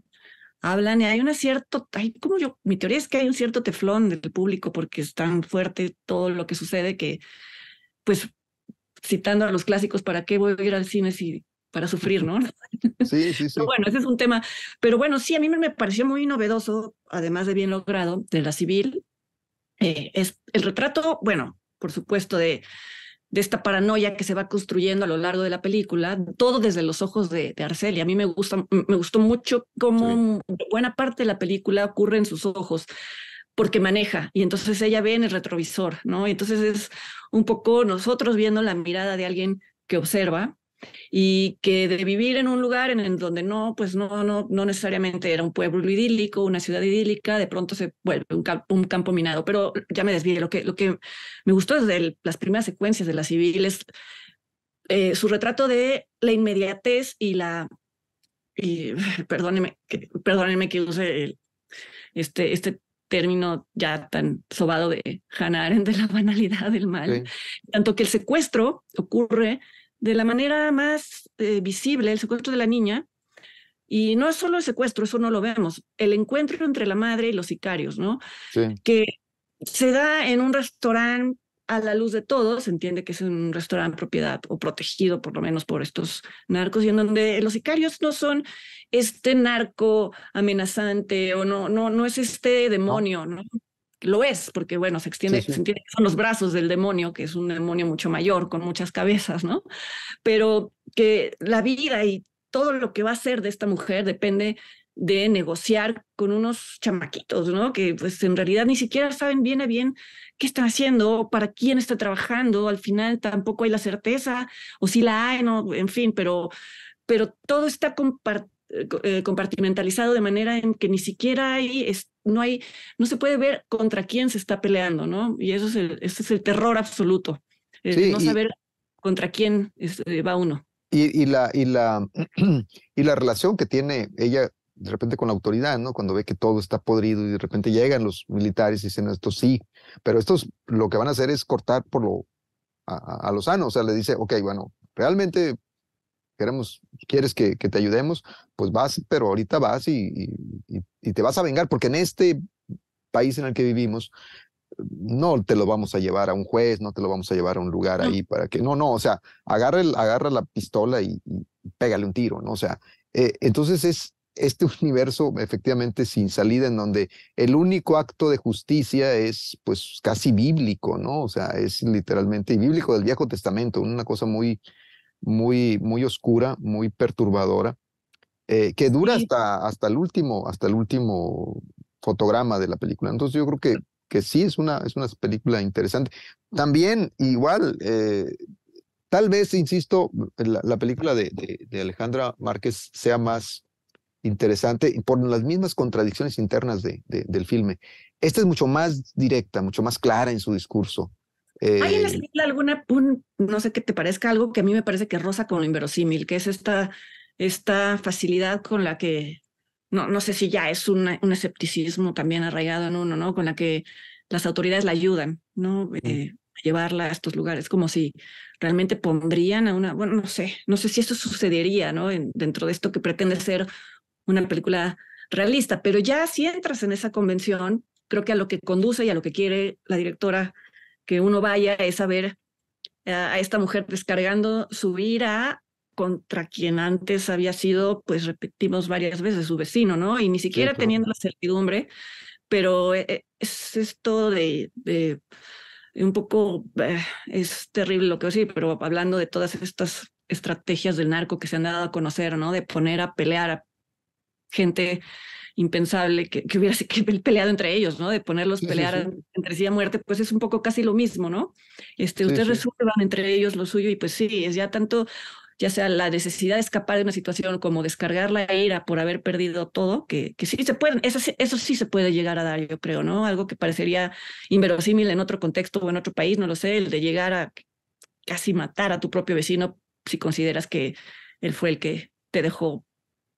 hablan y hay una cierto, como yo, mi teoría es que hay un cierto teflón del público porque es tan fuerte todo lo que sucede que, pues, citando a los clásicos, ¿para qué voy a ir al cine si para sufrir, no?
Sí, sí, sí.
bueno, ese es un tema. Pero bueno, sí, a mí me pareció muy novedoso, además de bien logrado, de la civil. Eh, es el retrato, bueno, por supuesto, de de esta paranoia que se va construyendo a lo largo de la película, todo desde los ojos de, de a mí me, gusta, me gustó mucho cómo buena parte de la película ocurre en sus ojos, porque maneja y entonces ella ve en el retrovisor, ¿no? entonces es un poco nosotros viendo la mirada de alguien que observa y que de vivir en un lugar en, donde no, pues no, no, no necesariamente era un pueblo idílico, una ciudad idílica, de pronto se vuelve un, campo minado, pero ya me desvío lo que, lo que me gustó desde las primeras secuencias de las civiles, eh, su retrato de la inmediatez y la, y, perdónenme, que, que use este, este término ya tan sobado de Hannah de la banalidad del mal, tanto que el secuestro ocurre de la manera más eh, visible el secuestro de la niña. Y no es solo el secuestro, eso no lo vemos, el encuentro entre la madre y los sicarios, ¿no? Que se da en un restaurante a la luz de todos, se entiende que es un restaurante propiedad o protegido por lo menos por estos narcos, y en donde los sicarios no son este narco amenazante o no, no, no es este demonio, ¿no? lo es, porque bueno, se extiende, se entiende son los brazos del demonio, que es un demonio mucho mayor, con muchas cabezas, ¿no? Pero que la vida y todo lo que va a ser de esta mujer depende de negociar con unos chamaquitos, ¿no? Que pues en realidad ni siquiera saben bien a bien qué están haciendo, para quién está trabajando, al final tampoco hay la certeza, o si la hay, ¿no? En fin, pero, pero todo está eh, eh, compartimentalizado de manera en que ni siquiera hay este, no hay, no se puede ver contra quién se está peleando, ¿no? Y eso es el, es el terror absoluto, eh, no saber contra quién este, va uno.
Y, la, y, la, y la relación que tiene ella de repente con la autoridad, ¿no? Cuando ve que todo está podrido y de repente llegan los militares y dicen esto sí, pero estos lo que van a hacer es cortar por lo a, a, a lo o sea, le dice, ok, bueno, realmente queremos, quieres que, te ayudemos, pues vas, pero ahorita vas y, te vas a vengar, porque en este país en el que vivimos, no te lo vamos a llevar a un juez, no te lo vamos a llevar a un lugar ahí para que, no, no, o sea, agarra, agarra la pistola y, pégale un tiro, ¿no? O sea, eh, entonces es este universo efectivamente sin salida en donde el único acto de justicia es pues casi bíblico, ¿no? O sea, es literalmente bíblico del Viejo Testamento, una cosa muy, muy, muy oscura, muy perturbadora, eh, que dura hasta, hasta, el último, hasta el último fotograma de la película. Entonces yo creo que, que sí es una, es una película interesante. También igual, eh, tal vez, insisto, la, película de, de, Alejandra Márquez sea más interesante por las mismas contradicciones internas de, del filme. Esta es mucho más directa, mucho más clara en su discurso. ¿Hay en la
película eh, alguna, no sé qué te parezca, algo que a mí me parece que rosa con lo inverosímil, que es esta, esta facilidad con la que, no, no sé si ya es un escepticismo también arraigado en uno, ¿no? Con la que las autoridades la ayudan, ¿no? Mm. Eh, a llevarla a estos lugares, como si realmente pondrían a una, bueno, no sé, no sé si eso sucedería, ¿no? dentro de esto que pretende ser una película realista, pero ya si entras en esa convención, creo que a lo que conduce y a lo que quiere la directora que uno vaya es a ver a esta mujer descargando su ira contra quien antes había sido, pues repetimos varias veces, su vecino, ¿no? Y ni siquiera teniendo la certidumbre, pero eh, eh, es esto de, un poco, eh, es terrible lo que decir, pero hablando de todas estas estrategias del narco que se han dado a conocer, ¿no? De poner a pelear a gente impensable que, que hubiera peleado entre ellos, ¿no? De ponerlos pelear entre sí a muerte, pues es un poco casi lo mismo, ¿no? Este, ustedes resuelvan entre ellos lo suyo y pues sí, es ya tanto, ya sea la necesidad de escapar de una situación como descargar la ira por haber perdido todo, que, que sí se pueden, eso, eso sí se puede llegar a dar, yo creo, ¿no? Algo que parecería inverosímil en otro contexto o en otro país, no lo sé, el de llegar a casi matar a tu propio vecino si consideras que él fue el que te dejó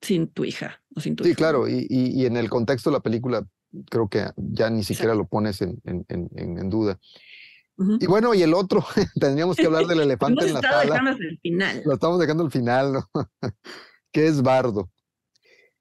sin tu hija o sin tu Sí,
claro, y, en el contexto de la película creo que ya ni siquiera lo pones en, duda. Y bueno, y el otro, tendríamos que hablar del elefante en la sala. al final. Lo estamos dejando al final, ¿no? que es Bardo.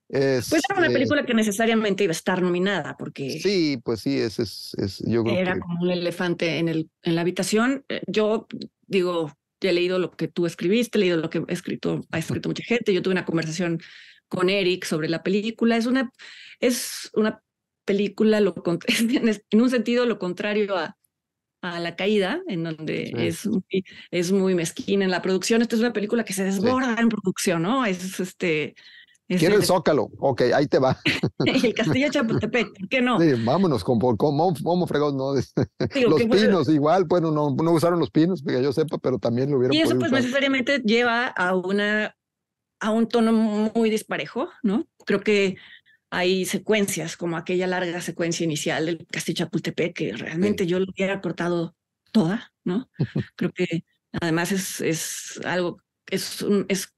pues era una este película que
necesariamente iba a estar nominada, porque. Sí, pues sí, ese es, yo Era como un elefante en, el, en la habitación. Eh, yo digo, he leído lo que tú escribiste, he leído lo que ha escrito mucha gente. Yo tuve una conversación con Eric sobre la película. Es una, es una película, lo, en un sentido, lo contrario a, a La Caída, en donde es, muy, es muy mezquina en la producción. Esta es una película que se desborda en producción, ¿no? Es este Quiero el, Zócalo.
Ok, ahí te va. el
Castillo Chapultepec, ¿por
qué no? vámonos, con, con, Momo Fregón, ¿no? los pinos, igual, bueno, no, no, usaron los pinos, que yo sepa, pero también lo hubieran Y eso pues
necesariamente lleva a una a un tono muy disparejo, ¿no? Creo que hay secuencias, como aquella larga secuencia inicial del Castillo Chapultepec, que realmente yo lo hubiera cortado toda, ¿no? Creo que además es, es algo, es, un, es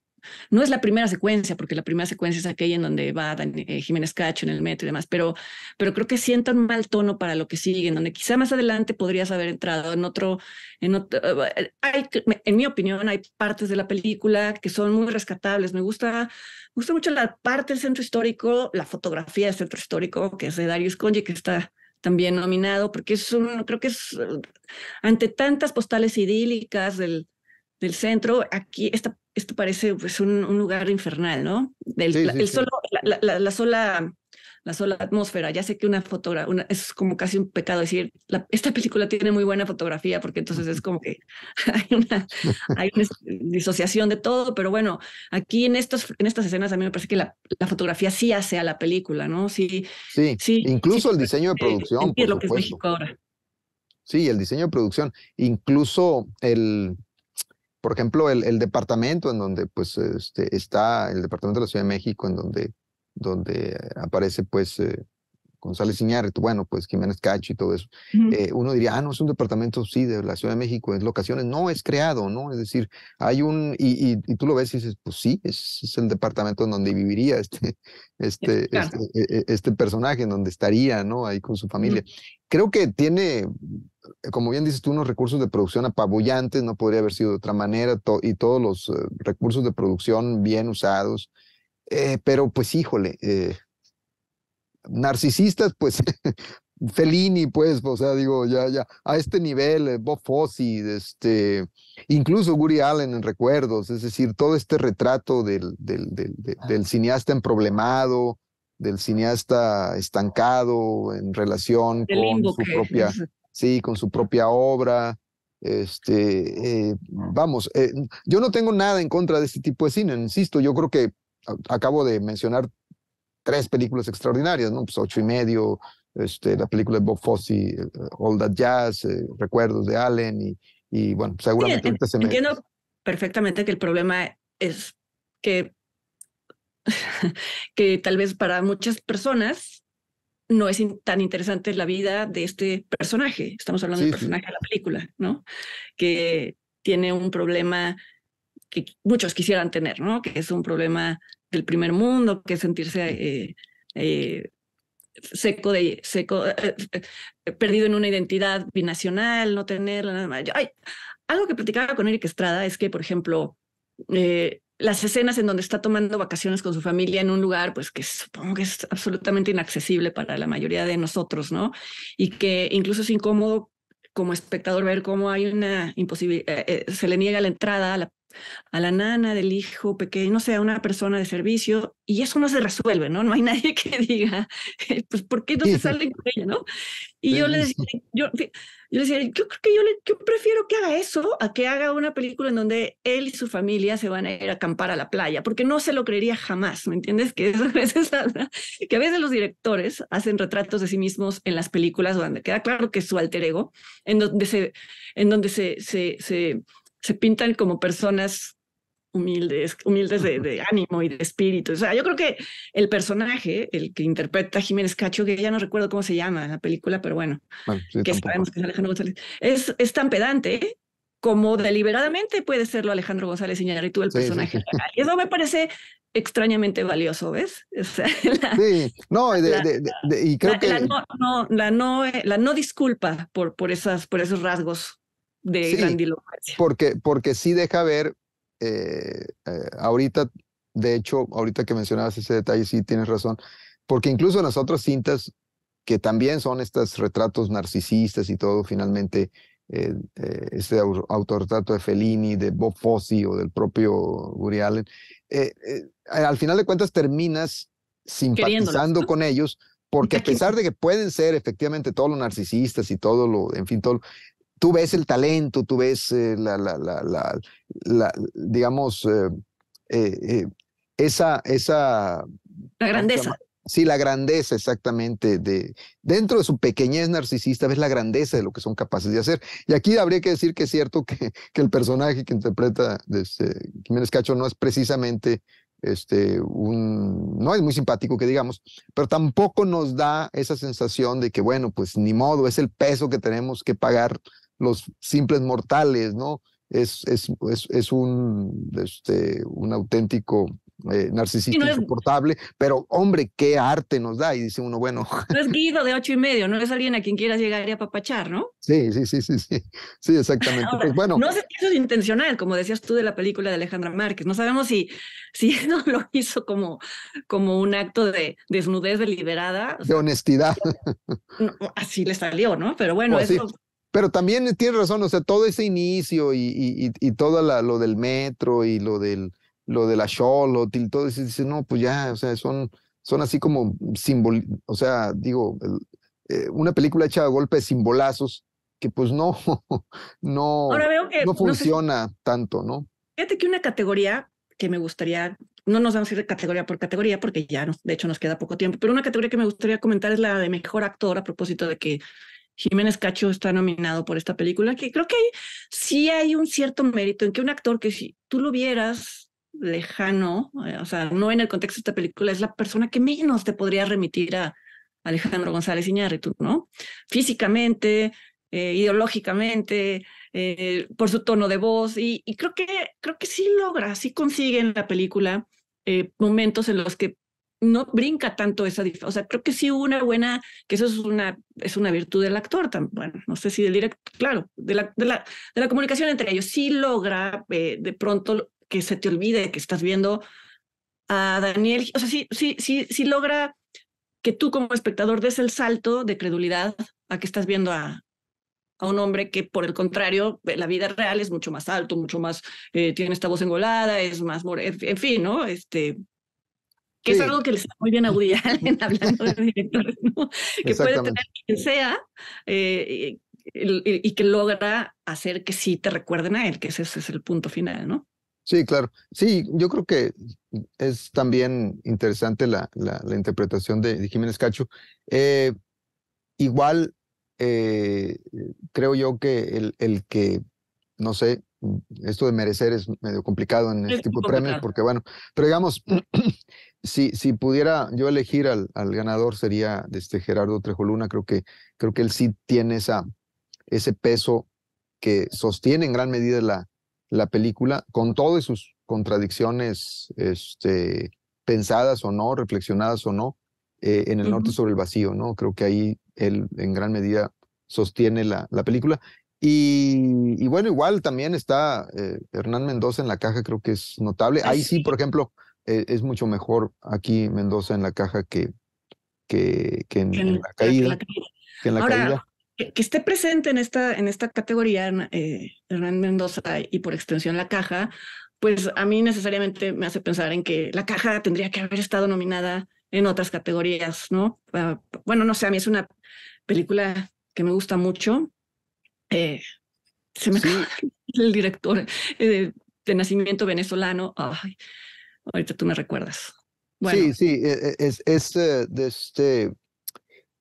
no es la primera secuencia, porque la primera secuencia es aquella en donde va Dan, eh, Jiménez Cacho en el metro y demás, pero, pero creo que sienta un mal tono para lo que sigue, en donde quizá más adelante podrías haber entrado en otro, en otro, en mi opinión, hay partes de la película que son muy rescatables. Me gusta, gusta mucho la parte del centro histórico, la fotografía del centro histórico, que es de Darius Conge, que está también nominado, porque es un, creo que es, ante tantas postales idílicas del, del centro, aquí esta, esto parece pues, un, lugar infernal, ¿no? la, la, sola la sola atmósfera. Ya sé que una fotografía, es como casi un pecado decir, esta película tiene muy buena fotografía, porque entonces es como que hay una, hay disociación de todo, pero bueno, aquí en, estos, en estas escenas a mí me parece que la, la fotografía sí hace a la película, ¿no? Sí, sí, incluso el diseño de eh, producción. lo que es México ahora.
Sí, el diseño de producción, incluso el, por ejemplo, el, departamento en donde pues, este, está, el departamento de la Ciudad de México, en donde, donde aparece pues, eh, González Iñárritu, bueno, pues Jiménez Cacho y todo eso. Eh, uno diría, ah, no, es un departamento, sí, de la Ciudad de México, es locaciones. No, es creado, ¿no? Es decir, hay un, y, tú lo ves y dices, pues sí, es, el departamento en donde viviría este, este, este, este, e, e, este, personaje, en donde estaría, ¿no? Ahí con su familia. Creo que tiene, como bien dices tú, unos recursos de producción apabullantes, no podría haber sido de otra manera, y todos los eh, recursos de producción bien usados. Eh, pero pues híjole, eh, narcisistas, pues Fellini, pues, o sea, digo, ya, ya, a este nivel, eh, Bob Fosse, este, incluso Guri Allen en Recuerdos, es decir, todo este retrato del, del, del, ah. del cineasta emproblemado, del cineasta estancado en relación con su propia, sí, con su propia obra. Este, eh, vamos, eh, yo no tengo nada en contra de este tipo de cine, insisto, yo creo que acabo de mencionar tres películas extraordinarias, ¿no? Pues ocho y medio, este, la película de Bob Fosse, eh, All That Jazz, eh, Recuerdos de Allen, y, y bueno, pues seguramente se me... Entiendo
perfectamente que el problema es que, que tal vez para muchas personas no es tan interesante la vida de este personaje. Estamos hablando del personaje de la película, ¿no? Que tiene un problema que muchos quisieran tener, ¿no? Que es un problema del primer mundo, que sentirse eh, eh, seco de seco, eh, perdido en una identidad binacional, no tener nada más. algo que platicaba con Eric Estrada es que, por ejemplo, las escenas en donde está tomando vacaciones con su familia en un lugar, pues que supongo que es absolutamente inaccesible para la mayoría de nosotros, ¿no? Y que incluso es incómodo como espectador ver cómo hay una imposibilidad, se le niega la entrada a la a la nana del hijo pequeño, no sea una persona de servicio, y eso no se resuelve, ¿no? No hay nadie que diga, eh, pues, ¿por qué no se salen con ella, no? Y yo le decía, yo, decía, yo creo que yo, prefiero que haga eso a que haga una película en donde él y su familia se van a ir a acampar a la playa, porque no se lo creería jamás, ¿me entiendes? Que, que a veces los directores hacen retratos de sí mismos en las películas donde queda claro que es su alter ego, en donde se, en donde se, se, se se pintan como personas humildes, humildes de, ánimo y de espíritu. O sea, yo creo que el personaje, el que interpreta Jiménez Cacho, que ya no recuerdo cómo se llama la película, pero bueno, que sabemos que es Alejandro González, es, tan pedante como deliberadamente puede serlo Alejandro González tú el personaje. y eso me parece extrañamente valioso, ¿ves?
sí, no, y creo que...
la, no, eh, la no disculpa por, por, esas, por esos rasgos
porque, porque sí deja ver, eh, eh, ahorita, de hecho, ahorita que mencionabas ese detalle, sí tienes razón, porque incluso en las otras cintas, que también son estos retratos narcisistas y todo, finalmente, eh, este autorretrato de Fellini, de Bob Fosse o del propio Uri Allen, al final de cuentas terminas simpatizando con ellos, porque a pesar de que pueden ser efectivamente todos los narcisistas y todo lo, en fin, todo, tú ves el talento, tú ves eh, la, la, la, digamos, eh, eh, esa, esa... La grandeza. Sí, la grandeza exactamente de dentro de su pequeñez narcisista ves la grandeza de lo que son capaces de hacer. Y aquí habría que decir que es cierto que, el personaje que interpreta este, Jiménez Cacho no es precisamente este un no es muy simpático que digamos, pero tampoco nos da esa sensación de que bueno, pues ni modo, es el peso que tenemos que pagar los simples mortales, ¿no? Es, es, un, este, un auténtico eh, narcisista insoportable, pero hombre, qué arte nos da. Y dice uno, bueno.
No es Guido de ocho y medio, no es alguien a quien quieras llegar y apapachar, ¿no?
Sí, sí, sí, sí, sí, sí exactamente. Pues no sé
si eso es intencional, como decías tú de la película de Alejandra Márquez. No sabemos si, si no lo hizo como, como un acto de desnudez deliberada. De honestidad. así le salió, ¿no? Pero bueno, eso.
Pero también eh, tienes razón, o sea, todo ese inicio y, y, y todo la, lo del metro y lo, del, lo de la Sholot y todo eso, dice, no, pues ya, o sea, son, son así como simbol, o sea, digo, eh, una película hecha a golpe de simbolazos que pues no, no, no funciona tanto, ¿no?
Fíjate que una categoría que me gustaría, no nos vamos a ir de categoría por categoría porque ya, no, de hecho, nos queda poco tiempo, pero una categoría que me gustaría comentar es la de mejor actor a propósito de que Jiménez Cacho está nominado por esta película, que creo que sí hay un cierto mérito en que un actor que si tú lo vieras lejano, eh, o sea, no en el contexto de esta película, es la persona que menos te podría remitir a Alejandro González Iñárritu, ¿no? Físicamente, eh, ideológicamente, eh, por su tono de voz, y, creo, que, creo que sí logra, sí consigue en la película momentos en los que no brinca tanto esa O sea, creo que sí hubo una buena, que eso es una, es una virtud del actor, también, bueno, no sé si del directo, claro, de la, de la, comunicación entre ellos. Sí logra eh, de pronto que se te olvide que estás viendo a Daniel. O sea, sí, sí, sí, logra que tú como espectador des el salto de credulidad a que estás viendo a, a un hombre que por el contrario, la vida real es mucho más alto, mucho más, eh, tiene esta voz engolada, es más, en fin, ¿no? Este, que es algo que le está muy bien a Woody hablando de directores,
¿no? que puede tener
quien sea eh, y, que logra hacer que sí te recuerden a él, que ese, es el punto final, ¿no?
Sí, claro. Sí, yo creo que es también interesante la, la, interpretación de, Jiménez Cacho. Eh, igual, eh, creo yo que el, el, que, no sé, esto de merecer es medio complicado en este tipo de premios, porque bueno, pero digamos, si, si pudiera yo elegir al, ganador sería este Gerardo Trejoluna, creo que, creo que él sí tiene esa, ese peso que sostiene en gran medida la, la película, con todas sus contradicciones este, pensadas o no, reflexionadas o no, eh, en el norte sobre el vacío, ¿no? Creo que ahí él en gran medida sostiene la, la película. Y, bueno, igual también está eh, Hernán Mendoza en la caja, creo que es notable. Ahí sí, por ejemplo, e-, es, mucho mejor aquí Mendoza en la caja que, que, en, la caída.
que esté presente en esta, en esta categoría eh, Hernán Mendoza y por extensión la caja, pues a mí necesariamente me hace pensar en que la caja tendría que haber estado nominada en otras categorías, ¿no? Ah, bueno, no sé, a mí es una película que me gusta mucho. Eh, se me el director eh, de nacimiento venezolano. Ay, Ahorita tú me recuerdas.
Sí, sí, e, e, es, es eh, de este,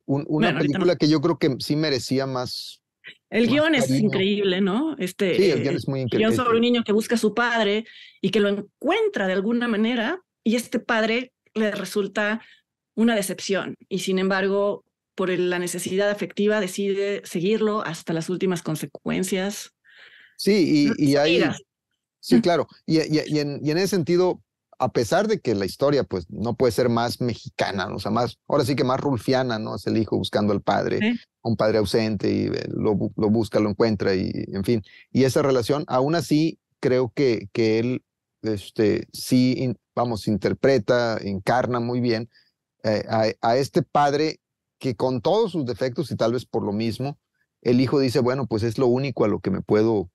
una película que yo creo que sí merecía más.
El guión es increíble, ¿no? Este, sí, el guión eh, es muy increíble. Guión sobre un niño que busca a su padre y que lo encuentra de alguna manera y este padre le resulta una decepción y sin embargo por la necesidad afectiva decide seguirlo hasta las últimas consecuencias.
Sí, y, y ahí... Sí, mm. claro. Y, y, y, en, y en ese sentido, a pesar de que la historia pues no puede ser más mexicana, o sea, más, ahora sí que más rulfiana, ¿no? Es el hijo buscando al padre, un padre ausente y eh, lo, busca, lo encuentra y en fin. Y esa relación, aún así, creo que, que él, este, sí, vamos, interpreta, encarna muy bien eh, a, a, este padre que con todos sus defectos y tal vez por lo mismo, el hijo dice, bueno, pues es lo único a lo que me puedo,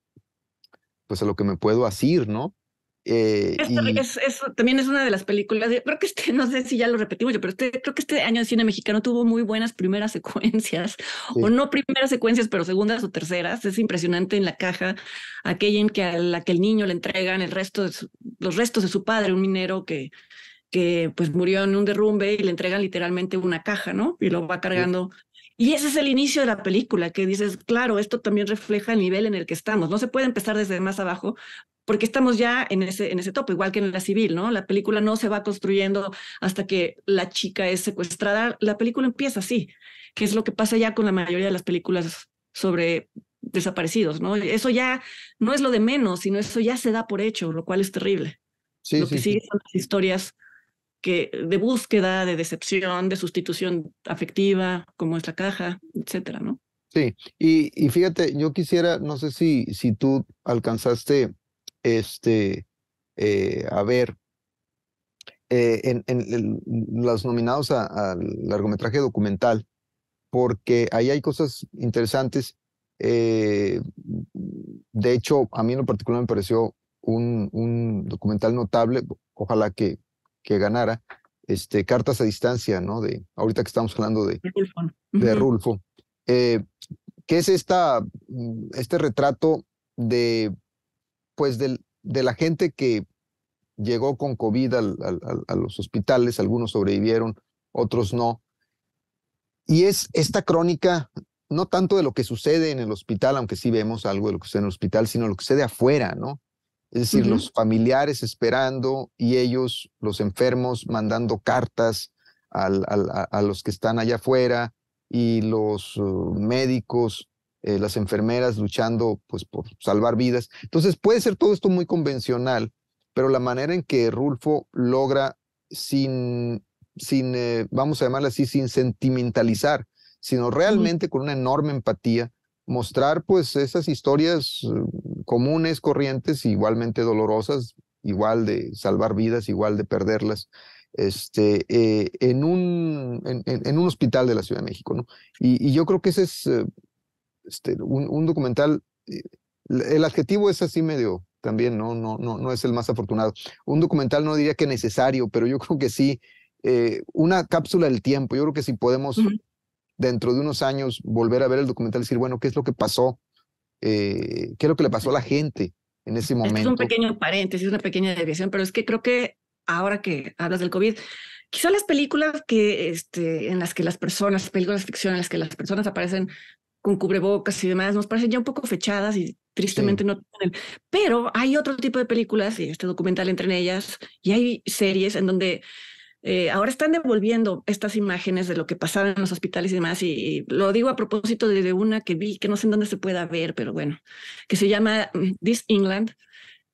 pues a lo que me puedo asir, ¿no?
Eh, este también es una de las películas, creo que este, no sé si ya lo repetimos yo, pero este, creo que este año de cine mexicano tuvo muy buenas primeras secuencias, o no primeras secuencias, pero segundas o terceras. Es impresionante en la caja aquella en que a la que el niño le entregan el resto los restos de su padre, un minero que, que pues murió en un derrumbe y le entregan literalmente una caja, ¿no? Y lo va cargando. Y ese es el inicio de la película, que dices, claro, esto también refleja el nivel en el que estamos. No se puede empezar desde más abajo porque estamos ya en ese, en ese tope, igual que en la civil, ¿no? La película no se va construyendo hasta que la chica es secuestrada. La película empieza así, que es lo que pasa ya con la mayoría de las películas sobre desaparecidos, ¿no? Eso ya no es lo de menos, sino eso ya se da por hecho, lo cual es terrible. Sí, lo que sigue son las historias que, de búsqueda, de decepción, de sustitución afectiva, como es la caja, etcétera, ¿no?
Sí, y, fíjate, yo quisiera, no sé si, si tú alcanzaste este, eh, a ver eh, en, en los nominados al largometraje documental, porque ahí hay cosas interesantes. Eh, de hecho, a mí en lo particular me pareció un documental notable. Ojalá que que ganara, este, cartas a distancia, ¿no? De, ahorita que estamos hablando de Rulfo. De Rulfo. Eh, ¿Qué es esta, mm, este retrato de, pues, del, de la gente que llegó con COVID a los hospitales, algunos sobrevivieron, otros no. Y es esta crónica, no tanto de lo que sucede en el hospital, aunque sí vemos algo de lo que sucede en el hospital, sino lo que sucede afuera, ¿no? es decir, los familiares esperando y ellos, los enfermos, mandando cartas a los que están allá afuera y los uh, médicos, eh, las enfermeras luchando pues, por salvar vidas. Entonces puede ser todo esto muy convencional, pero la manera en que Rulfo logra sin, sin eh, vamos a llamarla así, sin sentimentalizar, sino realmente con una enorme empatía, mostrar pues esas historias eh, comunes, corrientes, igualmente dolorosas, igual de salvar vidas, igual de perderlas, este, eh, en, un, en, un hospital de la Ciudad de México. ¿no? Y, yo creo que ese es eh, este, un, documental, el adjetivo es así medio también, ¿no? No, no, no es el más afortunado. Un documental no diría que necesario, pero yo creo que sí, una cápsula del tiempo, yo creo que si podemos dentro de unos años volver a ver el documental y decir, bueno, ¿qué es lo que pasó? Eh, ¿Qué es lo que le pasó a la gente en ese momento? Este es un pequeño
paréntesis, una pequeña deviación, pero es que creo que ahora que hablas del COVID, quizá las películas que, este, en las que las personas, películas ficción en las que las personas aparecen con cubrebocas y demás, nos parecen ya un poco fechadas y tristemente no tienen. Pero hay otro tipo de películas, y este documental entre ellas, y hay series en donde eh, ahora están devolviendo estas imágenes de lo que pasaba en los hospitales y demás, y, lo digo a propósito de, una que vi, que no sé en dónde se pueda ver, pero bueno, que se llama mm, This England,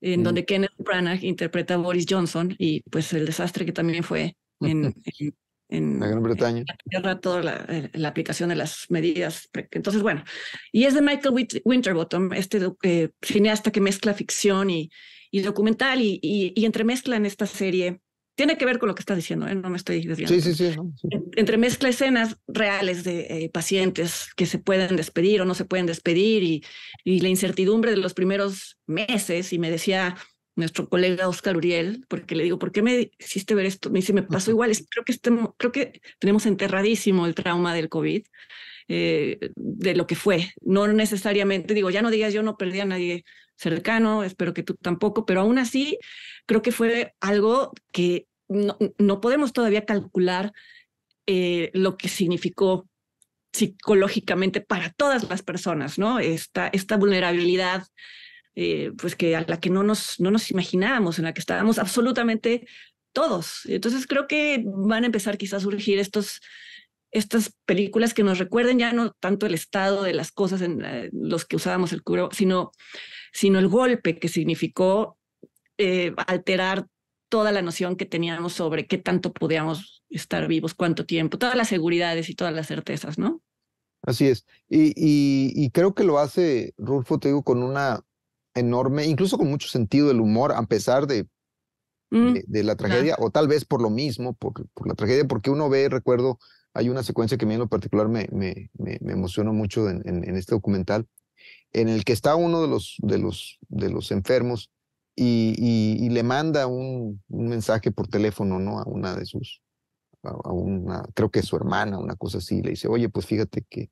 en mm. donde Kenneth Branagh interpreta a Boris Johnson y pues el desastre que también fue en,
la Gran Bretaña.
toda eh, la, aplicación de las medidas. Entonces, bueno, y es de Michael Winterbottom, este eh, cineasta que mezcla ficción y, y documental y, entremezcla en esta serie tiene que ver con lo que estás diciendo, ¿eh? no me estoy desviando. Sí, sí, sí. Entremezcla escenas reales de eh, pacientes que se pueden despedir o no se pueden despedir y, la incertidumbre de los primeros meses. Y me decía nuestro colega Oscar Uriel, porque le digo, ¿por qué me hiciste ver esto? Me dice, me pasó igual. Es, creo, que este creo que tenemos enterradísimo el trauma del COVID, eh, de lo que fue. No necesariamente, digo, ya no digas, yo no perdí a nadie cercano, espero que tú tampoco, pero aún así creo que fue algo que no, podemos todavía calcular eh, lo que significó psicológicamente para todas las personas, ¿no? Esta, esta vulnerabilidad, eh, pues que a la que no nos, no nos imaginábamos, en la que estábamos absolutamente todos. Entonces creo que van a empezar quizás a surgir estos, estas películas que nos recuerden ya no tanto el estado de las cosas en eh, los que usábamos el cubrebocas, sino, sino el golpe que significó eh, alterar toda la noción que teníamos sobre qué tanto podíamos estar vivos, cuánto tiempo, todas las seguridades y todas las certezas, ¿no?
Así es. Y, creo que lo hace Rulfo, te digo, con una enorme, incluso con mucho sentido del humor, a pesar de, mm. la tragedia, o tal vez por lo mismo, por, la tragedia, porque uno ve, recuerdo, hay una secuencia que a mí en lo particular me, me, me, emocionó mucho en, en, este documental, en el que está uno de los, de los, de los enfermos y, le manda un, mensaje por teléfono, ¿no? A una de sus, una, creo que es su hermana, una cosa así, le dice, oye, pues fíjate que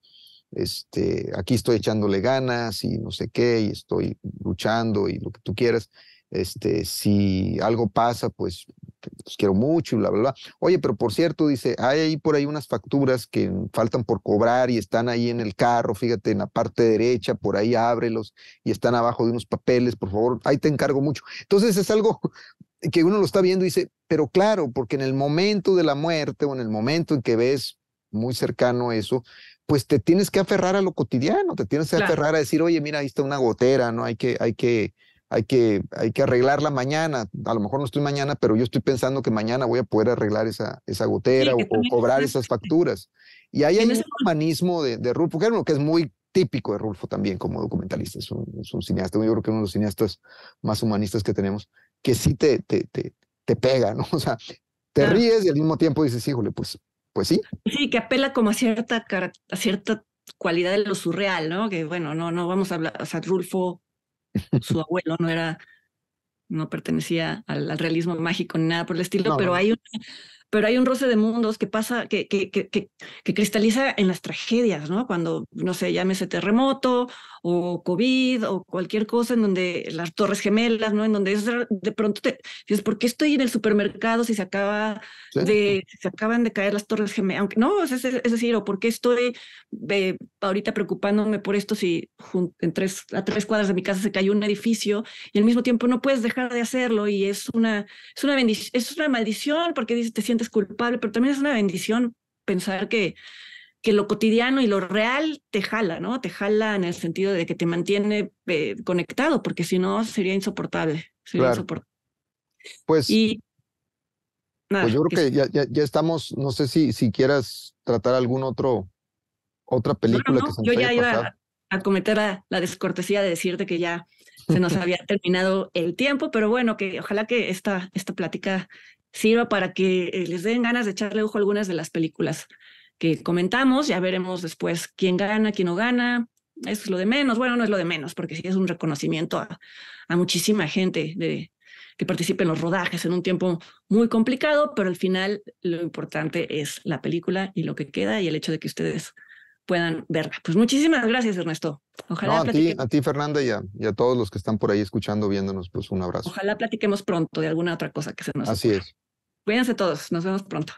este, aquí estoy echándole ganas y no sé qué, y estoy luchando y lo que tú quieras este, si algo pasa, pues, pues quiero mucho y bla, bla, bla. Oye, pero por cierto, dice, hay ahí por ahí unas facturas que faltan por cobrar y están ahí en el carro, fíjate, en la parte derecha, por ahí ábrelos y están abajo de unos papeles, por favor, ahí te encargo mucho. Entonces es algo que uno lo está viendo y dice, pero claro, porque en el momento de la muerte o en el momento en que ves muy cercano eso, pues te tienes que aferrar a lo cotidiano, te tienes que aferrar a decir, oye, mira, ahí está una gotera, ¿no? Hay que, hay que hay que, hay que arreglarla mañana. A lo mejor no estoy mañana, pero yo estoy pensando que mañana voy a poder arreglar esa, esa gotera o, cobrar esas facturas. Y ahí hay un humanismo de, de Rulfo que es muy típico de Rulfo también como documentalista. Es un, cineasta, yo creo que uno de los cineastas más humanistas que tenemos, que sí te, te, te, pega, ¿no? O sea, te ríes y al mismo tiempo dices, híjole, pues, pues sí.
Sí, que apela como a cierta, a cierta cualidad de lo surreal, ¿no? Que bueno, no, no vamos a hablar, o sea, Rulfo su abuelo no era, no pertenecía al, realismo mágico ni nada por el estilo, pero, Hay un, pero hay un roce de mundos que pasa, que, que, que, que, cristaliza en las tragedias, ¿no? Cuando, no sé, ese terremoto o COVID o cualquier cosa en donde las torres gemelas, ¿no? En donde de pronto te dices, ¿por qué estoy en el supermercado si se acaba se acaban de caer las torres gemelas? Aunque no, es, decir, o por qué estoy eh, ahorita preocupándome por esto si en tres, a tres cuadras de mi casa se cayó un edificio y al mismo tiempo no puedes dejar de hacerlo y es una, es una, bendición, es una maldición porque dices, te sientes culpable, pero también es una bendición pensar que que lo cotidiano y lo real te jala, ¿no? Te jala en el sentido de que te mantiene eh, conectado, porque si no sería insoportable.
Pues, pues, yo creo que, ya, estamos, no sé si, si quieras tratar algún otro, otra película que se Yo ya iba
a, cometer la, descortesía de decirte que ya se nos había terminado el tiempo, pero bueno, que ojalá que esta, esta plática sirva para que eh, les den ganas de echarle ojo a algunas de las películas que comentamos, ya veremos después quién gana, quién no gana, eso es lo de menos, bueno, no es lo de menos, porque sí es un reconocimiento a, muchísima gente de, que participe en los rodajes en un tiempo muy complicado, pero al final lo importante es la película y lo que queda y el hecho de que ustedes puedan verla. Pues muchísimas gracias, Ernesto. Ojalá.
a, ti, Fernanda, y a, todos los que están por ahí escuchando, viéndonos, pues un abrazo.
Ojalá platiquemos pronto de alguna otra cosa que se nos. Así es. Cuídense todos, nos vemos pronto.